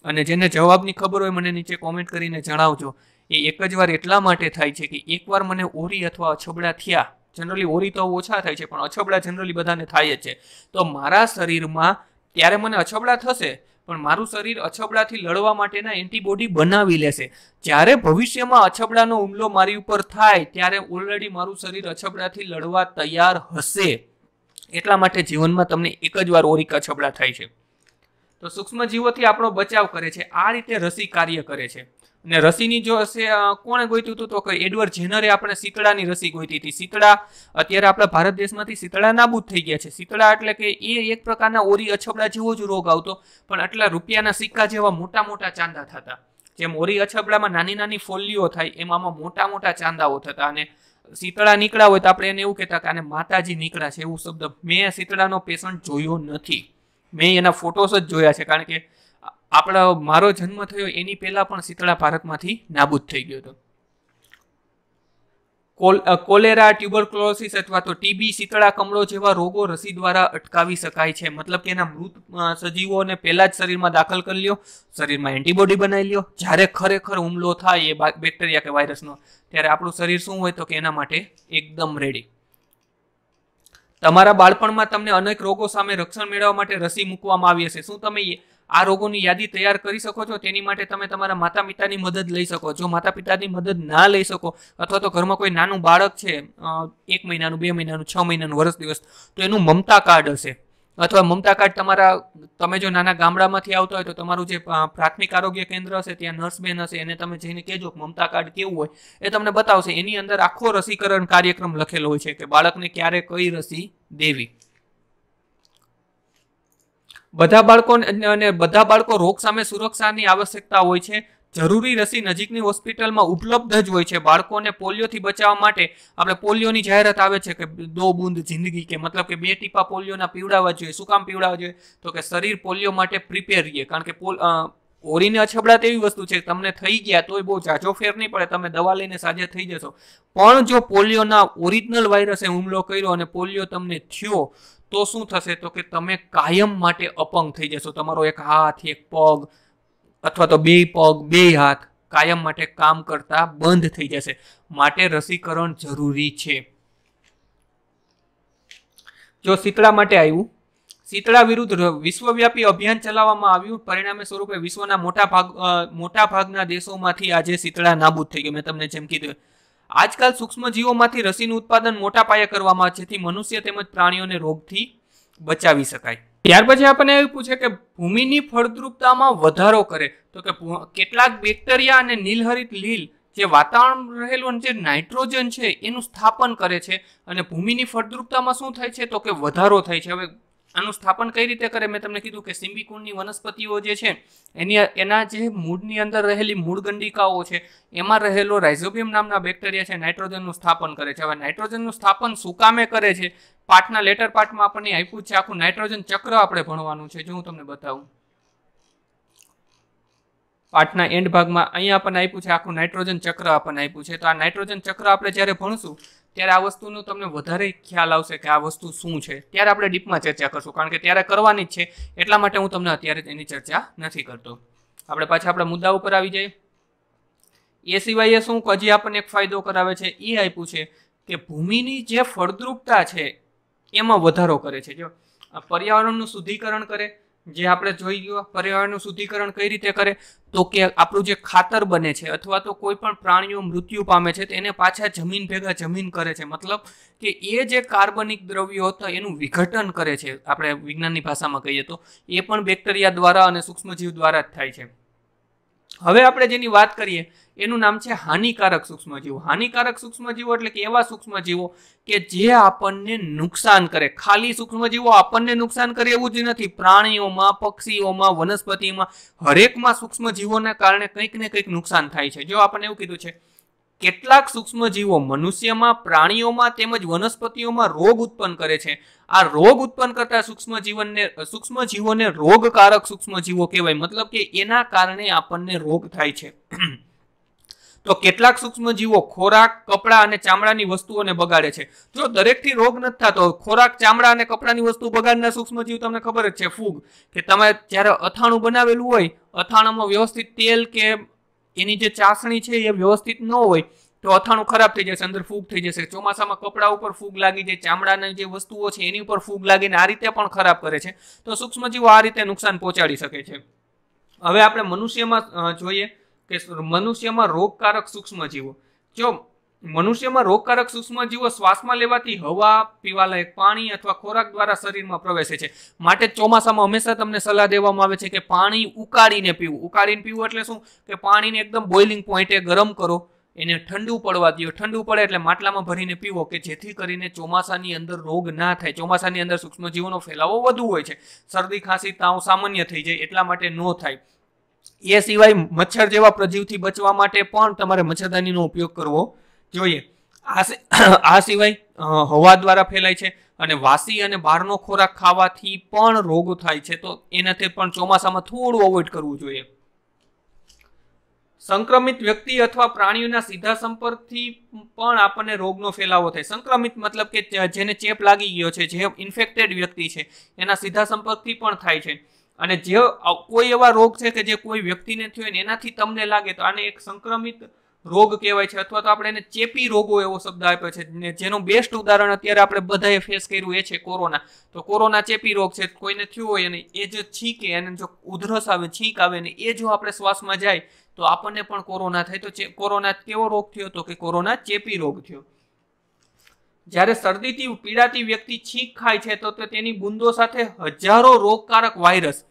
અને જેને જવાબની ખબર હોય મને નીચે કોમેન્ટ કરીને જણાવજો એ એક જ વાર એટલા માટે થાય છે કે એકવાર મને ઓરી અથવા અછબડા થયા જનરલી ઓરી તો ઓછા થાય છે પણ અછબડા જનરલી બધાને થાય જ છે તો મારા શરીરમાં ત્યારે મને અછબડા થશે પણ મારું શરીર અછબડાથી લડવા માટેના એન્ટીબોડી બનાવી લેશે જ્યારે ભવિષ્યમાં અછબડાનો હુમલો મારી ઉપર થાય ત્યારે ઓલરેડી મારું શરીર અછબડાથી લડવા તૈયાર હશે એટલા માટે જીવનમાં તમને એક જ વાર ઓરિક અછબડા થાય છે તો સૂક્ષ્મજીવોથી આપણો બચાવ કરે છે આ રીતે રસી કાર્ય કરે છે અને રસીની જો કોણે ગોઈતું હતું તો કે એડવર્ડ જેનરે આપણે શીતળાની રસી ગોઈતી હતી શીતળા અત્યારે આપણા ભારત દેશમાંથી શીતળા નાબૂદ થઈ ગયા છે શીતળા એટલે કે એ એક પ્રકારના ઓરી અછબડા જેવો જ રોગ આવતો પણ આટલા રૂપિયાના સિક્કા જેવા મોટા મોટા ચાંદા થતા જેમ ઓરી અછબડામાં નાની નાની ફોલ્લીઓ થાય એમાં આમાં મોટા મોટા ચાંદાઓ થતા અને શીતળા નીકળ્યા હોય તો આપણે એને એવું કહેતા કે આને માતાજી નીકળ્યા છે એવું શબ્દ મેં શીતળાનો પેશન્ટ જોયો નથી મેં એના ફોટોસ જ જોયા છે કારણ કે આપણો મારો જન્મ થયો એની પહેલાં પણ શીતળા ભારતમાંથી નાબૂદ થઈ ગયો હતો કોલેરા ટ્યુબરક્લોસિસ અથવા તો ટીબી શીતળા કમળો જેવા રોગો રસી દ્વારા અટકાવી શકાય છે મતલબ કે એના મૃત સજીવોને પહેલા જ શરીરમાં દાખલ કરી લ્યો શરીરમાં એન્ટીબોડી બનાવી લ્યો જ્યારે ખરેખર હુમલો થાય એ બેક્ટેરિયા કે વાયરસનો ત્યારે આપણું શરીર શું હોય તો કે એના માટે એકદમ રેડી તમારા બાળપણમાં તમને અનેક રોગો સામે રક્ષણ મેળવવા માટે રસી મૂકવામાં આવી હશે શું તમે આ રોગોની યાદી તૈયાર કરી શકો છો તેની માટે તમે તમારા માતા પિતાની મદદ લઈ શકો જો માતા પિતાની મદદ ના લઈ શકો અથવા તો ઘરમાં કોઈ નાનું બાળક છે એક મહિનાનું બે મહિનાનું છ મહિનાનું વર્ષ દિવસ તો એનું મમતા કાર્ડ હશે અથવા મમતા કાર્ડ તમારા તમે જો નાના ગામડામાંથી આવતા હોય તો તમારું જે પ્રાથમિક આરોગ્ય કેન્દ્ર હશે ત્યાં નર્સબેન હશે એને તમે જઈને કહેજો મમતા કાર્ડ કેવું હોય એ તમને બતાવશે એની અંદર આખો રસીકરણ કાર્યક્રમ લખેલો હોય છે કે બાળકને ક્યારે કઈ રસી દેવી બધા બાળકો અને બધા બાળકો રોગ સામે સુરક્ષાની આવશ્યકતા હોય છે જરૂરી રસી નજીકની હોસ્પિટલમાં ઉપલબ્ધ જ હોય છે બાળકોને પોલિયોથી બચાવવા માટે આપણે પોલિયોની જાહેરાત આવે છે કે દો બુંદ જિંદગી કે મતલબ કે બે ટીપા પોલિયોના પીવડાવવા જોઈએ શું કામ પીવડાવવા જોઈએ તો કે શરીર પોલિયો માટે પ્રિપેર રહીએ કારણ કે પોલ ઓરીને અછબડાત એવી વસ્તુ છે તમને થઈ ગયા તોય બહુ ઝાઝો ફેર નહીં પડે તમે દવા લઈને સાજા થઈ જશો પણ જો પોલિયોના ઓરિજિનલ વાયરસે હુમલો કર્યો અને પોલિયો તમને થયો તો શું થશે તો કે તમે કાયમ માટે અપંગ થઈ જશો તમારો એક હાથ એક પગ અથવા તો બે પગ બે હાથ કાયમ માટે કામ કરતા બંધ થઈ જશે માટે રસીકરણ જરૂરી છે જો શીતળા માટે આવ્યું શીતળા વિરુદ્ધ વિશ્વવ્યાપી અભિયાન ચલાવવામાં આવ્યું પરિણામે સ્વરૂપે વિશ્વના મોટા ભાગ મોટા ભાગના દેશોમાંથી આજે શીતળા નાબૂદ થઈ ગયું મેં તમને જેમ કીધું આજકાલ સૂક્ષ્મજીવોમાંથી રસીનું ઉત્પાદન મોટા પાયે કરવામાં જેથી મનુષ્ય તેમજ પ્રાણીઓને રોગથી બચાવી શકાય ત્યાર પછી આપણને એવું પૂછે કે ભૂમિની ફળદ્રુપતામાં વધારો કરે તો કે કેટલાક બેક્ટેરિયા અને નીલહરિત લીલ જે વાતાવરણ રહેલું જે નાઇટ્રોજન છે એનું સ્થાપન કરે છે અને ભૂમિની ફળદ્રુપતામાં શું થાય છે તો કે વધારો થાય છે હવે આનું સ્થાપન કઈ રીતે કરે મેં તમને કીધું કે સિમ્બિકુનની વનસ્પતિઓ જે છે એની એના જે મૂળની અંદર રહેલી મૂળ ગંડિકાઓ છે એમાં રહેલો રાઇઝોબિયમ નામના બેક્ટેરિયા છે નાઇટ્રોજનનું સ્થાપન કરે છે હવે નાઇટ્રોજનનું સ્થાપન સુકામે કરે છે પાઠના લેટર પાર્ટમાં આપણને આપ્યું છે આખું નાઇટ્રોજન ચક્ર આપણે ભણવાનું છે જો હું તમને બતાવું પાઠના એન્ડ ભાગમાં અહીંયા આપણને આપ્યું છે આખું નાઇટ્રોજન ચક્ર આપણને આપ્યું છે તો આ નાઇટ્રોજન ચક્ર આપણે જ્યારે ભણશું ત્યારે આ વસ્તુનું તમને વધારે ખ્યાલ આવશે કે આ વસ્તુ શું છે ત્યારે આપણે ડીપમાં ચર્ચા કરશું કારણ કે ત્યારે કરવાની જ છે એટલા માટે હું તમને અત્યારે તેની ચર્ચા નથી કરતો આપણે પાછા આપણા મુદ્દા ઉપર આવી જઈએ એ સિવાય એ શું હજી આપણને એક ફાયદો કરાવે છે એ આપ્યું છે કે ભૂમિની જે ફળદ્રુપતા છે એમાં વધારો કરે છે જો પર્યાવરણનું શુદ્ધિકરણ કરે જે આપણે જોઈ ગયો પર્યાવરણનું શુદ્ધિકરણ કઈ રીતે કરે તો કે આપણું જે ખાતર બને છે અથવા તો કોઈ પણ પ્રાણીઓ મૃત્યુ પામે છે તેને પાછા જમીન ભેગા જમીન કરે છે મતલબ કે એ જે કાર્બનિક દ્રવ્યો હતા એનું વિઘટન કરે છે આપણે વિજ્ઞાનની ભાષામાં કહીએ તો એ પણ બેક્ટેરિયા દ્વારા અને સૂક્ષ્મજીવ દ્વારા જ થાય છે હવે આપણે જેની વાત કરીએ એનું નામ છે હાનિકારક સૂક્ષ્મજીવો હાનિકારક સૂક્ષ્મજીવો એટલે કે એવા સૂક્ષ્મજીવો કે જે આપણને નુકસાન કરે ખાલી સૂક્ષ્મજીવો આપણને નુકસાન કરે એવું જ નથી પ્રાણીઓમાં પક્ષીઓમાં વનસ્પતિમાં હરેકમાં સૂક્ષ્મજીવોના કારણે કંઈક ને કંઈક નુકસાન થાય છે જો આપણને એવું કીધું છે કેટલાક સૂક્ષ્મજીવો મનુષ્યમાં પ્રાણીઓમાં તેમજ વનસ્પતિઓમાં રોગ ઉત્પન્ન કરે છે આ રોગ ઉત્પન્ન કરતા સૂક્ષ્મજીવનને સૂક્ષ્મજીવોને રોગકારક સૂક્ષ્મજીવો કહેવાય મતલબ કે એના કારણે આપણને રોગ થાય છે તો કેટલાક સૂક્ષ્મજીવો ખોરાક કપડાં અને ચામડાની વસ્તુઓને બગાડે છે જો દરેકથી રોગ નથી થતો ખોરાક ચામડા અને કપડાની વસ્તુ બગાડનાર સૂક્ષ્મજીવ તમને ખબર જ છે ફૂગ કે તમે જ્યારે અથાણું બનાવેલું હોય અથાણામાં વ્યવસ્થિત તેલ કે એની જે ચાસણી છે એ વ્યવસ્થિત ન હોય તો અથાણું ખરાબ થઈ જશે અંદર ફૂગ થઈ જશે ચોમાસામાં કપડા ઉપર ફૂગ લાગી જાય ચામડાની જે વસ્તુઓ છે એની ઉપર ફૂગ લાગીને આ રીતે પણ ખરાબ કરે છે તો સૂક્ષ્મજીવો આ રીતે નુકસાન પહોંચાડી શકે છે હવે આપણે મનુષ્યમાં જોઈએ કે મનુષ્યમાં રોગકારક સૂક્ષ્મજીવો જો મનુષ્યમાં રોગકારક સૂક્ષ્મજીવો શ્વાસમાં લેવાથી હવા પીવાલાયક પાણી અથવા ખોરાક દ્વારા શરીરમાં પ્રવેશે છે માટે ચોમાસામાં હંમેશા તમને સલાહ દેવામાં આવે છે કે પાણી ઉકાળીને પીવું ઉકાળીને પીવું એટલે શું કે પાણીને એકદમ બોઇલિંગ પોઈન્ટે ગરમ કરો એને ઠંડુ પડવા દો ઠંડુ પડે એટલે માટલામાં ભરીને પીવો કે જેથી કરીને ચોમાસાની અંદર રોગ ના થાય ચોમાસાની અંદર સૂક્ષ્મજીવોનો ફેલાવો વધુ હોય છે શરદી ખાંસી તાવ સામાન્ય થઈ જાય એટલા માટે ન થાય એ સિવાય મચ્છર જેવા પ્રજીવથી બચવા માટે પણ તમારે મચ્છરદાનીનો ઉપયોગ કરવો જોઈએ આ સિવાય હવા દ્વારા ફેલાય છે અને વાસી અને બહારનો ખોરાક ખાવાથી પણ રોગો થાય છે તો એનાથી પણ ચોમાસામાં થોડું અવોઇડ કરવું જોઈએ સંક્રમિત વ્યક્તિ અથવા પ્રાણીઓના સીધા સંપર્કથી પણ આપણને રોગનો ફેલાવો થાય સંક્રમિત મતલબ કે જેને ચેપ લાગી ગયો છે જે ઇન્ફેક્ટેડ વ્યક્તિ છે એના સીધા સંપર્કથી પણ થાય છે અને જે કોઈ એવા રોગ છે કે જે કોઈ વ્યક્તિને થયો ને એનાથી તમને લાગે તો આને એક સંક્રમિત રોગ કહેવાય છે અથવા તો આપણે એને ચેપી રોગો એવો શબ્દ આપ્યો છે જેનું બેસ્ટ ઉદાહરણ અત્યારે આપણે બધાએ ફેસ કર્યું એ છે કોરોના તો કોરોના ચેપી રોગ છે કોઈને થયું હોય અને એ જો છીંકે અને જો ઉધરસ આવે છીંક આવે ને એ જો આપણે શ્વાસમાં જાય તો આપણને પણ કોરોના થાય તો કોરોના કેવો રોગ થયો તો કે કોરોના ચેપી રોગ થયો જ્યારે શરદીથી પીડાતી વ્યક્તિ છીંક ખાય છે તો તેની બુંદો સાથે હજારો રોગકારક વાયરસ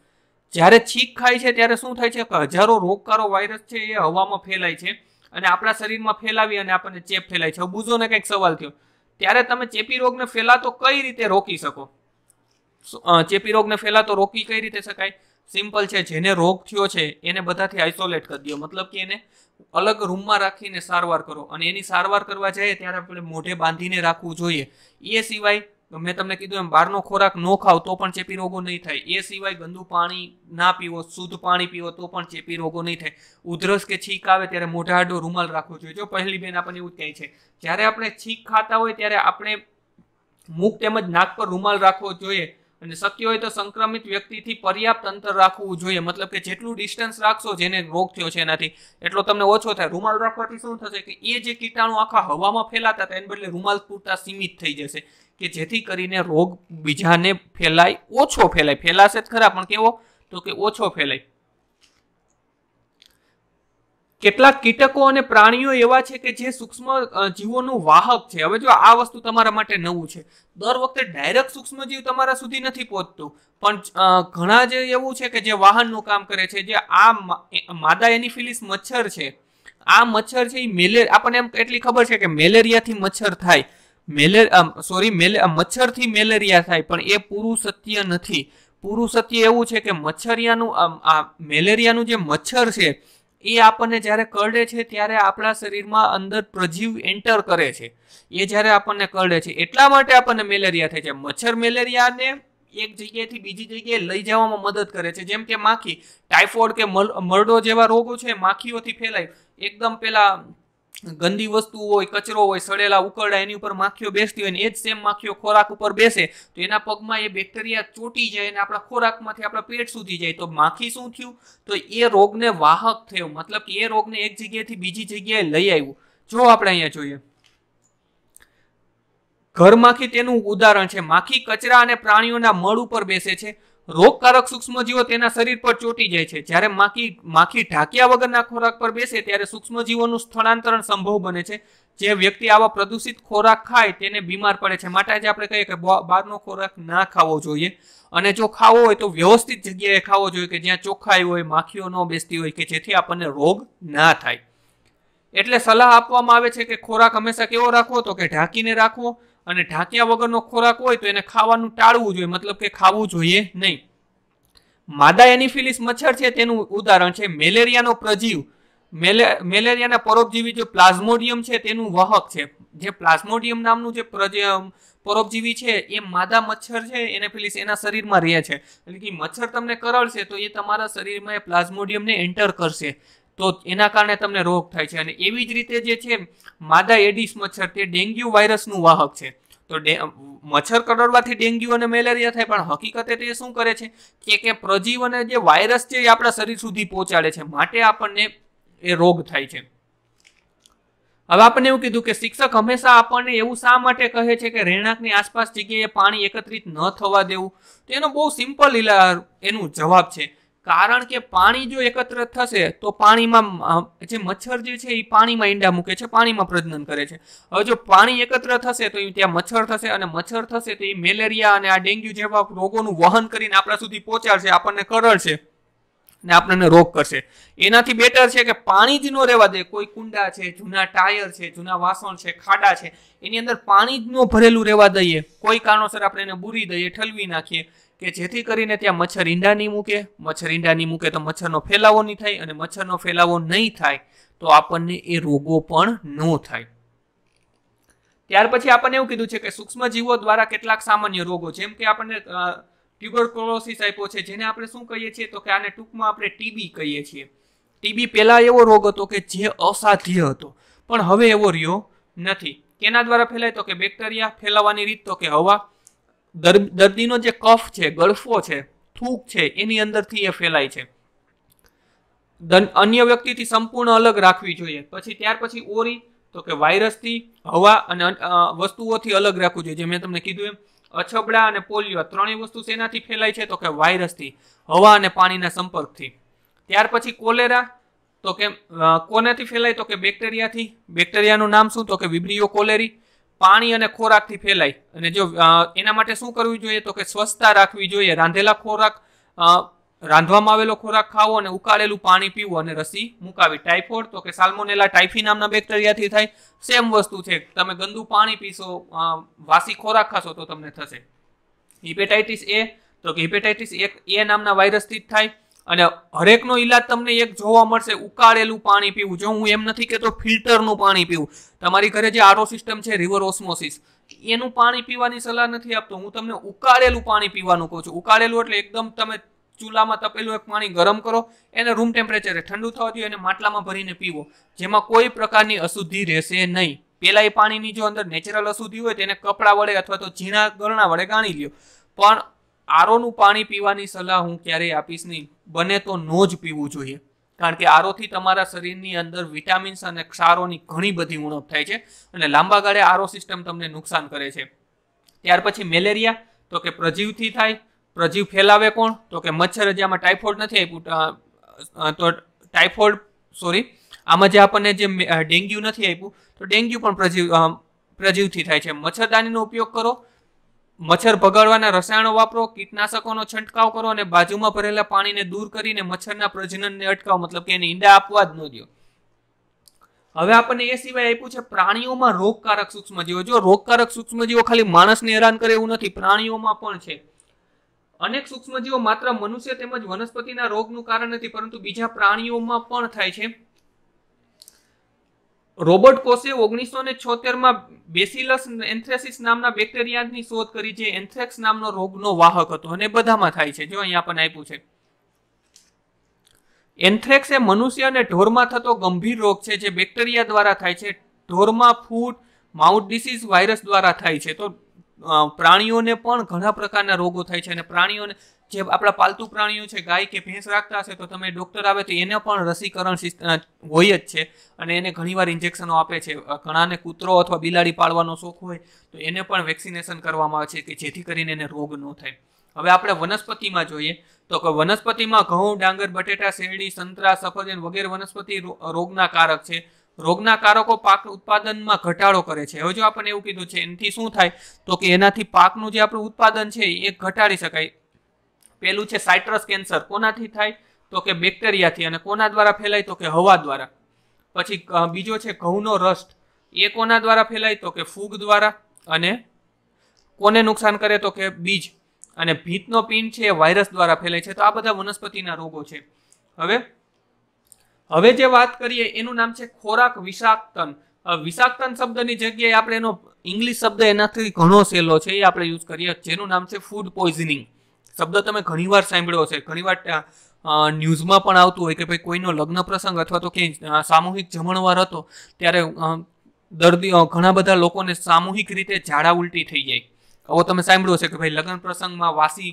જ્યારે છીંક ખાય છે ત્યારે શું થાય છે હજારો રોગકારો વાયરસ છે એ હવામાં ફેલાય છે અને આપણા શરીરમાં ફેલાવી અને આપણને ચેપ ફેલાય છે બુઝોને કંઈક સવાલ થયો ત્યારે તમે ચેપી રોગને ફેલાતો કઈ રીતે રોકી શકો ચેપી રોગને ફેલાતો રોકી કઈ રીતે શકાય સિમ્પલ છે જેને રોગ થયો છે એને બધાથી આઇસોલેટ કરી દો મતલબ કે એને અલગ રૂમમાં રાખીને સારવાર કરો અને એની સારવાર કરવા જઈએ ત્યારે આપણે મોઢે બાંધીને રાખવું જોઈએ એ સિવાય મેં તમને કીધું એમ બહારનો ખોરાક ન ખાવ તો પણ ચેપી રોગો નહીં થાય એ સિવાય ગંદુ પાણી ના પીવો શુદ્ધ પાણી પીવો તો પણ ચેપી રોગો નહીં થાય ઉધરસ કે છીંક આવે ત્યારે મોઢા આડો રૂમાલ રાખવો જોઈએ જો પહેલી બેન આપણને એવું કહે છે જ્યારે આપણે છીંક ખાતા હોય ત્યારે આપણે મુખ તેમજ નાક પર રૂમાલ રાખવો જોઈએ અને શક્ય હોય તો સંક્રમિત વ્યક્તિથી પર્યાપ્ત અંતર રાખવું જોઈએ મતલબ કે જેટલું ડિસ્ટન્સ રાખશો જેને રોગ થયો છે એનાથી એટલો તમને ઓછો થાય રૂમાલ રાખવાથી શું થશે કે એ જે કીટાણુ આખા હવામાં ફેલાતા હતા એને બદલે રૂમાલ પૂરતા સીમિત થઈ જશે કે જેથી કરીને રોગ બીજાને ફેલાય ઓછો ફેલાય ફેલાશે જ ખરા પણ કેવો તો કે ઓછો ફેલાય કેટલાક કીટકો અને પ્રાણીઓ એવા છે કે જે સૂક્ષ્મ જીવોનું વાહક છે હવે જો આ વસ્તુ તમારા માટે નવું છે દર વખતે ડાયરેક્ટ સૂક્ષ્મજીવ તમારા સુધી નથી પહોંચતું પણ ઘણા જે એવું છે કે જે વાહનનું કામ કરે છે જે આ માદા એનિફિલિસ મચ્છર છે આ મચ્છર છે એ મેલે આપણને એમ એટલી ખબર છે કે મેલેરિયાથી મચ્છર થાય મેલે સોરી મેલે મચ્છરથી મેલેરિયા થાય પણ એ પૂરું સત્ય નથી પૂરું સત્ય એવું છે કે મચ્છરિયાનું મેલેરિયાનું જે મચ્છર છે એ આપણને જ્યારે કરડે છે ત્યારે આપણા શરીરમાં અંદર પ્રજીવ એન્ટર કરે છે એ જ્યારે આપણને કરડે છે એટલા માટે આપણને મેલેરિયા થાય છે મચ્છર મેલેરિયાને એક જગ્યાએથી બીજી જગ્યાએ લઈ જવામાં મદદ કરે છે જેમ કે માખી ટાઇફોઇડ કે મરડો જેવા રોગો છે માખીઓથી ફેલાય એકદમ પેલા ગંદી વસ્તુ હોય કચરો હોય સડેલા ઉકરડા એની ઉપર માખીઓ બેસતી હોય ને એ જ સેમ માખીઓ ખોરાક ઉપર બેસે તો એના પગમાં એ બેક્ટેરિયા ચોટી જાય અને આપણા ખોરાકમાંથી આપણા પેટ સુધી જાય તો માખી શું થયું તો એ રોગને વાહક થયો મતલબ કે એ રોગને એક જગ્યાએથી બીજી જગ્યાએ લઈ આવ્યું જો આપણે અહીંયા જોઈએ ઘરમાંથી તેનું ઉદાહરણ છે માખી કચરા અને પ્રાણીઓના મળ ઉપર બેસે છે રોગકારક સૂક્ષ્મજીવો તેના શરીર પર ચોટી જાય છે જ્યારે માખી માખી ઢાંક્યા વગરના ખોરાક પર બેસે ત્યારે સૂક્ષ્મજીવોનું સ્થળાંતરણ સંભવ બને છે જે વ્યક્તિ આવા પ્રદૂષિત ખોરાક ખાય તેને બીમાર પડે છે માટે આજે આપણે કહીએ કે બહારનો ખોરાક ના ખાવો જોઈએ અને જો ખાવો હોય તો વ્યવસ્થિત જગ્યાએ ખાવો જોઈએ કે જ્યાં ચોખ્ખાઈ હોય માખીઓ ન બેસતી હોય કે જેથી આપણને રોગ ના થાય એટલે સલાહ આપવામાં આવે છે કે ખોરાક હંમેશા કેવો રાખવો તો કે ઢાંકીને રાખવો અને ઢાંક્યા વગરનો ખોરાક હોય તો એને ખાવાનું ટાળવું જોઈએ મતલબ કે ખાવું જોઈએ નહીં માદા એનિફિલિસ મચ્છર છે તેનું ઉદાહરણ છે મેલેરિયાનો પ્રજીવ મેલે મેલેરિયાના પરોપજીવી જે પ્લાઝ્મોડિયમ છે તેનું વહક છે જે પ્લાઝ્મોડિયમ નામનું જે પરોપજીવી છે એ માદા મચ્છર છે એનેફિલિસ એના શરીરમાં રહે છે એટલે કે મચ્છર તમને કરડશે તો એ તમારા શરીરમાં એ પ્લાઝ્મોડિયમને એન્ટર કરશે તો એના કારણે તમને રોગ થાય છે અને એવી જ રીતે જે છે માદા એડિસ મચ્છર તે ડેન્ગ્યુ વાયરસનું વાહક છે તો મચ્છર કરડવાથી ડેન્ગ્યુ અને મેલેરિયા થાય પણ હકીકતે તે શું કરે છે કે કે પ્રજીવ અને જે વાયરસ છે એ આપણા શરીર સુધી પહોંચાડે છે માટે આપણને એ રોગ થાય છે હવે આપણને એવું કીધું કે શિક્ષક હંમેશા આપણને એવું શા માટે કહે છે કે રહેણાંકની આસપાસ જગ્યાએ પાણી એકત્રિત ન થવા દેવું તો એનો બહુ સિમ્પલ એનું જવાબ છે કારણ કે પાણી જો એકત્ર થશે તો પાણીમાં જે મચ્છર જે છે એ પાણીમાં ઈંડા મૂકે છે પાણીમાં પ્રજનન કરે છે હવે જો પાણી એકત્ર થશે તો એ ત્યાં મચ્છર થશે અને મચ્છર થશે તો એ મેલેરિયા અને આ ડેન્ગ્યુ જેવા રોગોનું વહન કરીને આપણા સુધી પહોંચાડશે આપણને કરડશે ને આપણને રોગ કરશે એનાથી બેટર છે કે પાણી જ ન રહેવા દે કોઈ કુંડા છે જૂના ટાયર છે જૂના વાસણ છે ખાડા છે એની અંદર પાણી જ ન ભરેલું રહેવા દઈએ કોઈ કારણોસર આપણે એને બુરી દઈએ ઠલવી નાખીએ કે જેથી કરીને ત્યાં મચ્છર ઈંડા નહીં મૂકે મચ્છર ઈંડા નહીં મૂકે તો મચ્છરનો ફેલાવો નહીં થાય અને મચ્છરનો ફેલાવો નહીં થાય તો આપણને એ રોગો પણ ન થાય ત્યાર પછી આપણને એવું કીધું છે કે સૂક્ષ્મજીવો દ્વારા કેટલાક સામાન્ય રોગો જેમ કે આપણને ટ્યુબરક્લોસિસ આપ્યો છે જેને આપણે શું કહીએ છીએ તો કે આને ટૂંકમાં આપણે ટીબી કહીએ છીએ ટીબી પહેલાં એવો રોગ હતો કે જે અસાધ્ય હતો પણ હવે એવો રહ્યો નથી કેના દ્વારા ફેલાય તો કે બેક્ટેરિયા ફેલાવાની રીત તો કે હવા દર્દીનો જે કફ છે ગળફો છે થૂક છે એની અંદરથી એ ફેલાય છે અન્ય વ્યક્તિથી સંપૂર્ણ અલગ રાખવી જોઈએ પછી ત્યાર પછી ઓરી તો કે વાયરસથી હવા અને વસ્તુઓથી અલગ રાખવું જોઈએ જે મેં તમને કીધું એમ અછબડા અને પોલિયો ત્રણેય વસ્તુ શેનાથી ફેલાય છે તો કે વાયરસથી હવા અને પાણીના સંપર્કથી ત્યાર પછી કોલેરા તો કે કોનેથી ફેલાય તો કે બેક્ટેરિયાથી બેક્ટેરિયાનું નામ શું તો કે વિબ્રિયો કોલેરી પાણી અને ખોરાકથી ફેલાય અને જો એના માટે શું કરવું જોઈએ તો કે સ્વચ્છતા રાખવી જોઈએ રાંધેલા ખોરાક રાંધવામાં આવેલો ખોરાક ખાવો અને ઉકાળેલું પાણી પીવું અને રસી મુકાવી ટાઇફોઇડ તો કે સાલ્મોનેલા ટાઇફી નામના બેક્ટેરિયાથી થાય સેમ વસ્તુ છે તમે ગંદુ પાણી પીશો વાસી ખોરાક ખાશો તો તમને થશે હિપેટાઇટિસ એ તો કે હિપેટાઇટિસ એક એ નામના વાયરસથી જ થાય અને હરેકનો ઇલાજ તમને એક જોવા મળશે ઉકાળેલું પાણી પીવું જો હું એમ નથી કહેતો ફિલ્ટરનું પાણી પીવું તમારી ઘરે જે આરો સિસ્ટમ છે રિવર ઓસ્મોસિસ એનું પાણી પીવાની સલાહ નથી આપતો હું તમને ઉકાળેલું પાણી પીવાનું કહું છું ઉકાળેલું એટલે એકદમ તમે ચૂલામાં તપેલું એક પાણી ગરમ કરો એને રૂમ ટેમ્પરેચરે ઠંડુ થવા દો એને માટલામાં ભરીને પીવો જેમાં કોઈ પ્રકારની અશુદ્ધિ રહેશે નહીં પહેલા એ પાણીની જો અંદર નેચરલ અશુદ્ધિ હોય તેને કપડાં વડે અથવા તો ઝીણા ગરણા વડે ગાણી લ્યો પણ આરોનું પાણી પીવાની સલાહ હું ક્યારેય આપીશ નહીં બને તો નો જ પીવું જોઈએ કારણ કે આરોથી તમારા શરીરની અંદર વિટામિન્સ અને ક્ષારોની ઘણી બધી ઉણપ થાય છે અને લાંબા ગાળે આરો સિસ્ટમ તમને નુકસાન કરે છે ત્યાર પછી મેલેરિયા તો કે પ્રજીવથી થાય પ્રજીવ ફેલાવે કોણ તો કે મચ્છર જે આમાં ટાઇફોઇડ નથી આપ્યું તો ટાઇફોઇડ સોરી આમાં જે આપણને જે ડેન્ગ્યુ નથી આપ્યું તો ડેન્ગ્યુ પણ પ્રજીવ પ્રજીવથી થાય છે મચ્છરદાનીનો ઉપયોગ કરો મચ્છર ભગાડવાના રસાયણો વાપરો કીટનાશકોનો છંટકાવ કરો અને બાજુમાં ભરેલા પાણીને દૂર કરીને મચ્છરના પ્રજનનને અટકાવો મતલબ કે એને ઈંડા આપવા જ ન દો હવે આપણને એ સિવાય આપ્યું છે પ્રાણીઓમાં રોગકારક સૂક્ષ્મજીવો જો રોગકારક સૂક્ષ્મજીવો ખાલી માણસને હેરાન કરે એવું નથી પ્રાણીઓમાં પણ છે અનેક સૂક્ષ્મજીવો માત્ર મનુષ્ય તેમજ વનસ્પતિના રોગનું કારણ નથી પરંતુ બીજા પ્રાણીઓમાં પણ થાય છે રોબર્ટ કોસે ઓગણીસો ને છોતેરમાં બેસિલસ એન્થ્રેસિસ નામના બેક્ટેરિયાની શોધ કરી જે એન્થ્રેક્સ નામનો રોગનો વાહક હતો અને બધામાં થાય છે જો અહીંયા પણ આપ્યું છે એન્થ્રેક્સ એ મનુષ્ય અને ઢોરમાં થતો ગંભીર રોગ છે જે બેક્ટેરિયા દ્વારા થાય છે ઢોરમાં ફૂટ માઉથ ડિસીઝ વાયરસ દ્વારા થાય છે તો પ્રાણીઓને પણ ઘણા પ્રકારના રોગો થાય છે અને પ્રાણીઓને જે આપણા પાલતુ પ્રાણીઓ છે ગાય કે ભેંસ રાખતા હશે તો તમે ડૉક્ટર આવે તો એને પણ રસીકરણ હોય જ છે અને એને ઘણીવાર ઇન્જેક્શનો આપે છે ઘણાને કૂતરો અથવા બિલાડી પાળવાનો શોખ હોય તો એને પણ વેક્સિનેશન કરવામાં આવે છે કે જેથી કરીને એને રોગ ન થાય હવે આપણે વનસ્પતિમાં જોઈએ તો કે વનસ્પતિમાં ઘઉં ડાંગર બટેટા શેરડી સંતરા સફરજન વગેરે વનસ્પતિ રોગના કારક છે રોગના કારકો પાક ઉત્પાદનમાં ઘટાડો કરે છે હવે જો આપણને એવું કીધું છે એનાથી શું થાય તો કે એનાથી પાકનું જે આપણું ઉત્પાદન છે એ ઘટાડી શકાય પહેલું છે સાઇટ્રસ કેન્સર કોનાથી થાય તો કે બેક્ટેરિયાથી અને કોના દ્વારા ફેલાય તો કે હવા દ્વારા પછી બીજો છે ઘઉંનો રસ્ટ એ કોના દ્વારા ફેલાય તો કે ફૂગ દ્વારા અને કોને નુકસાન કરે તો કે બીજ અને ભીતનો પિંડ છે એ વાયરસ દ્વારા ફેલાય છે તો આ બધા વનસ્પતિના રોગો છે હવે હવે જે વાત કરીએ એનું નામ છે ખોરાક વિષાક્તન વિષાક્તન શબ્દની જગ્યાએ આપણે એનો ઇંગ્લિશ શબ્દ એનાથી ઘણો સહેલો છે એ આપણે યુઝ કરીએ જેનું નામ છે ફૂડ પોઈઝનિંગ શબ્દ તમે ઘણીવાર સાંભળ્યો હશે ઘણીવાર ન્યૂઝમાં પણ આવતું હોય કે ભાઈ કોઈનો લગ્ન પ્રસંગ અથવા તો ક્યાંય સામૂહિક જમણવાર હતો ત્યારે દર્દી ઘણા બધા લોકોને સામૂહિક રીતે ઝાડા ઉલટી થઈ જાય આવો તમે સાંભળ્યું હશે કે ભાઈ લગ્ન પ્રસંગમાં વાસી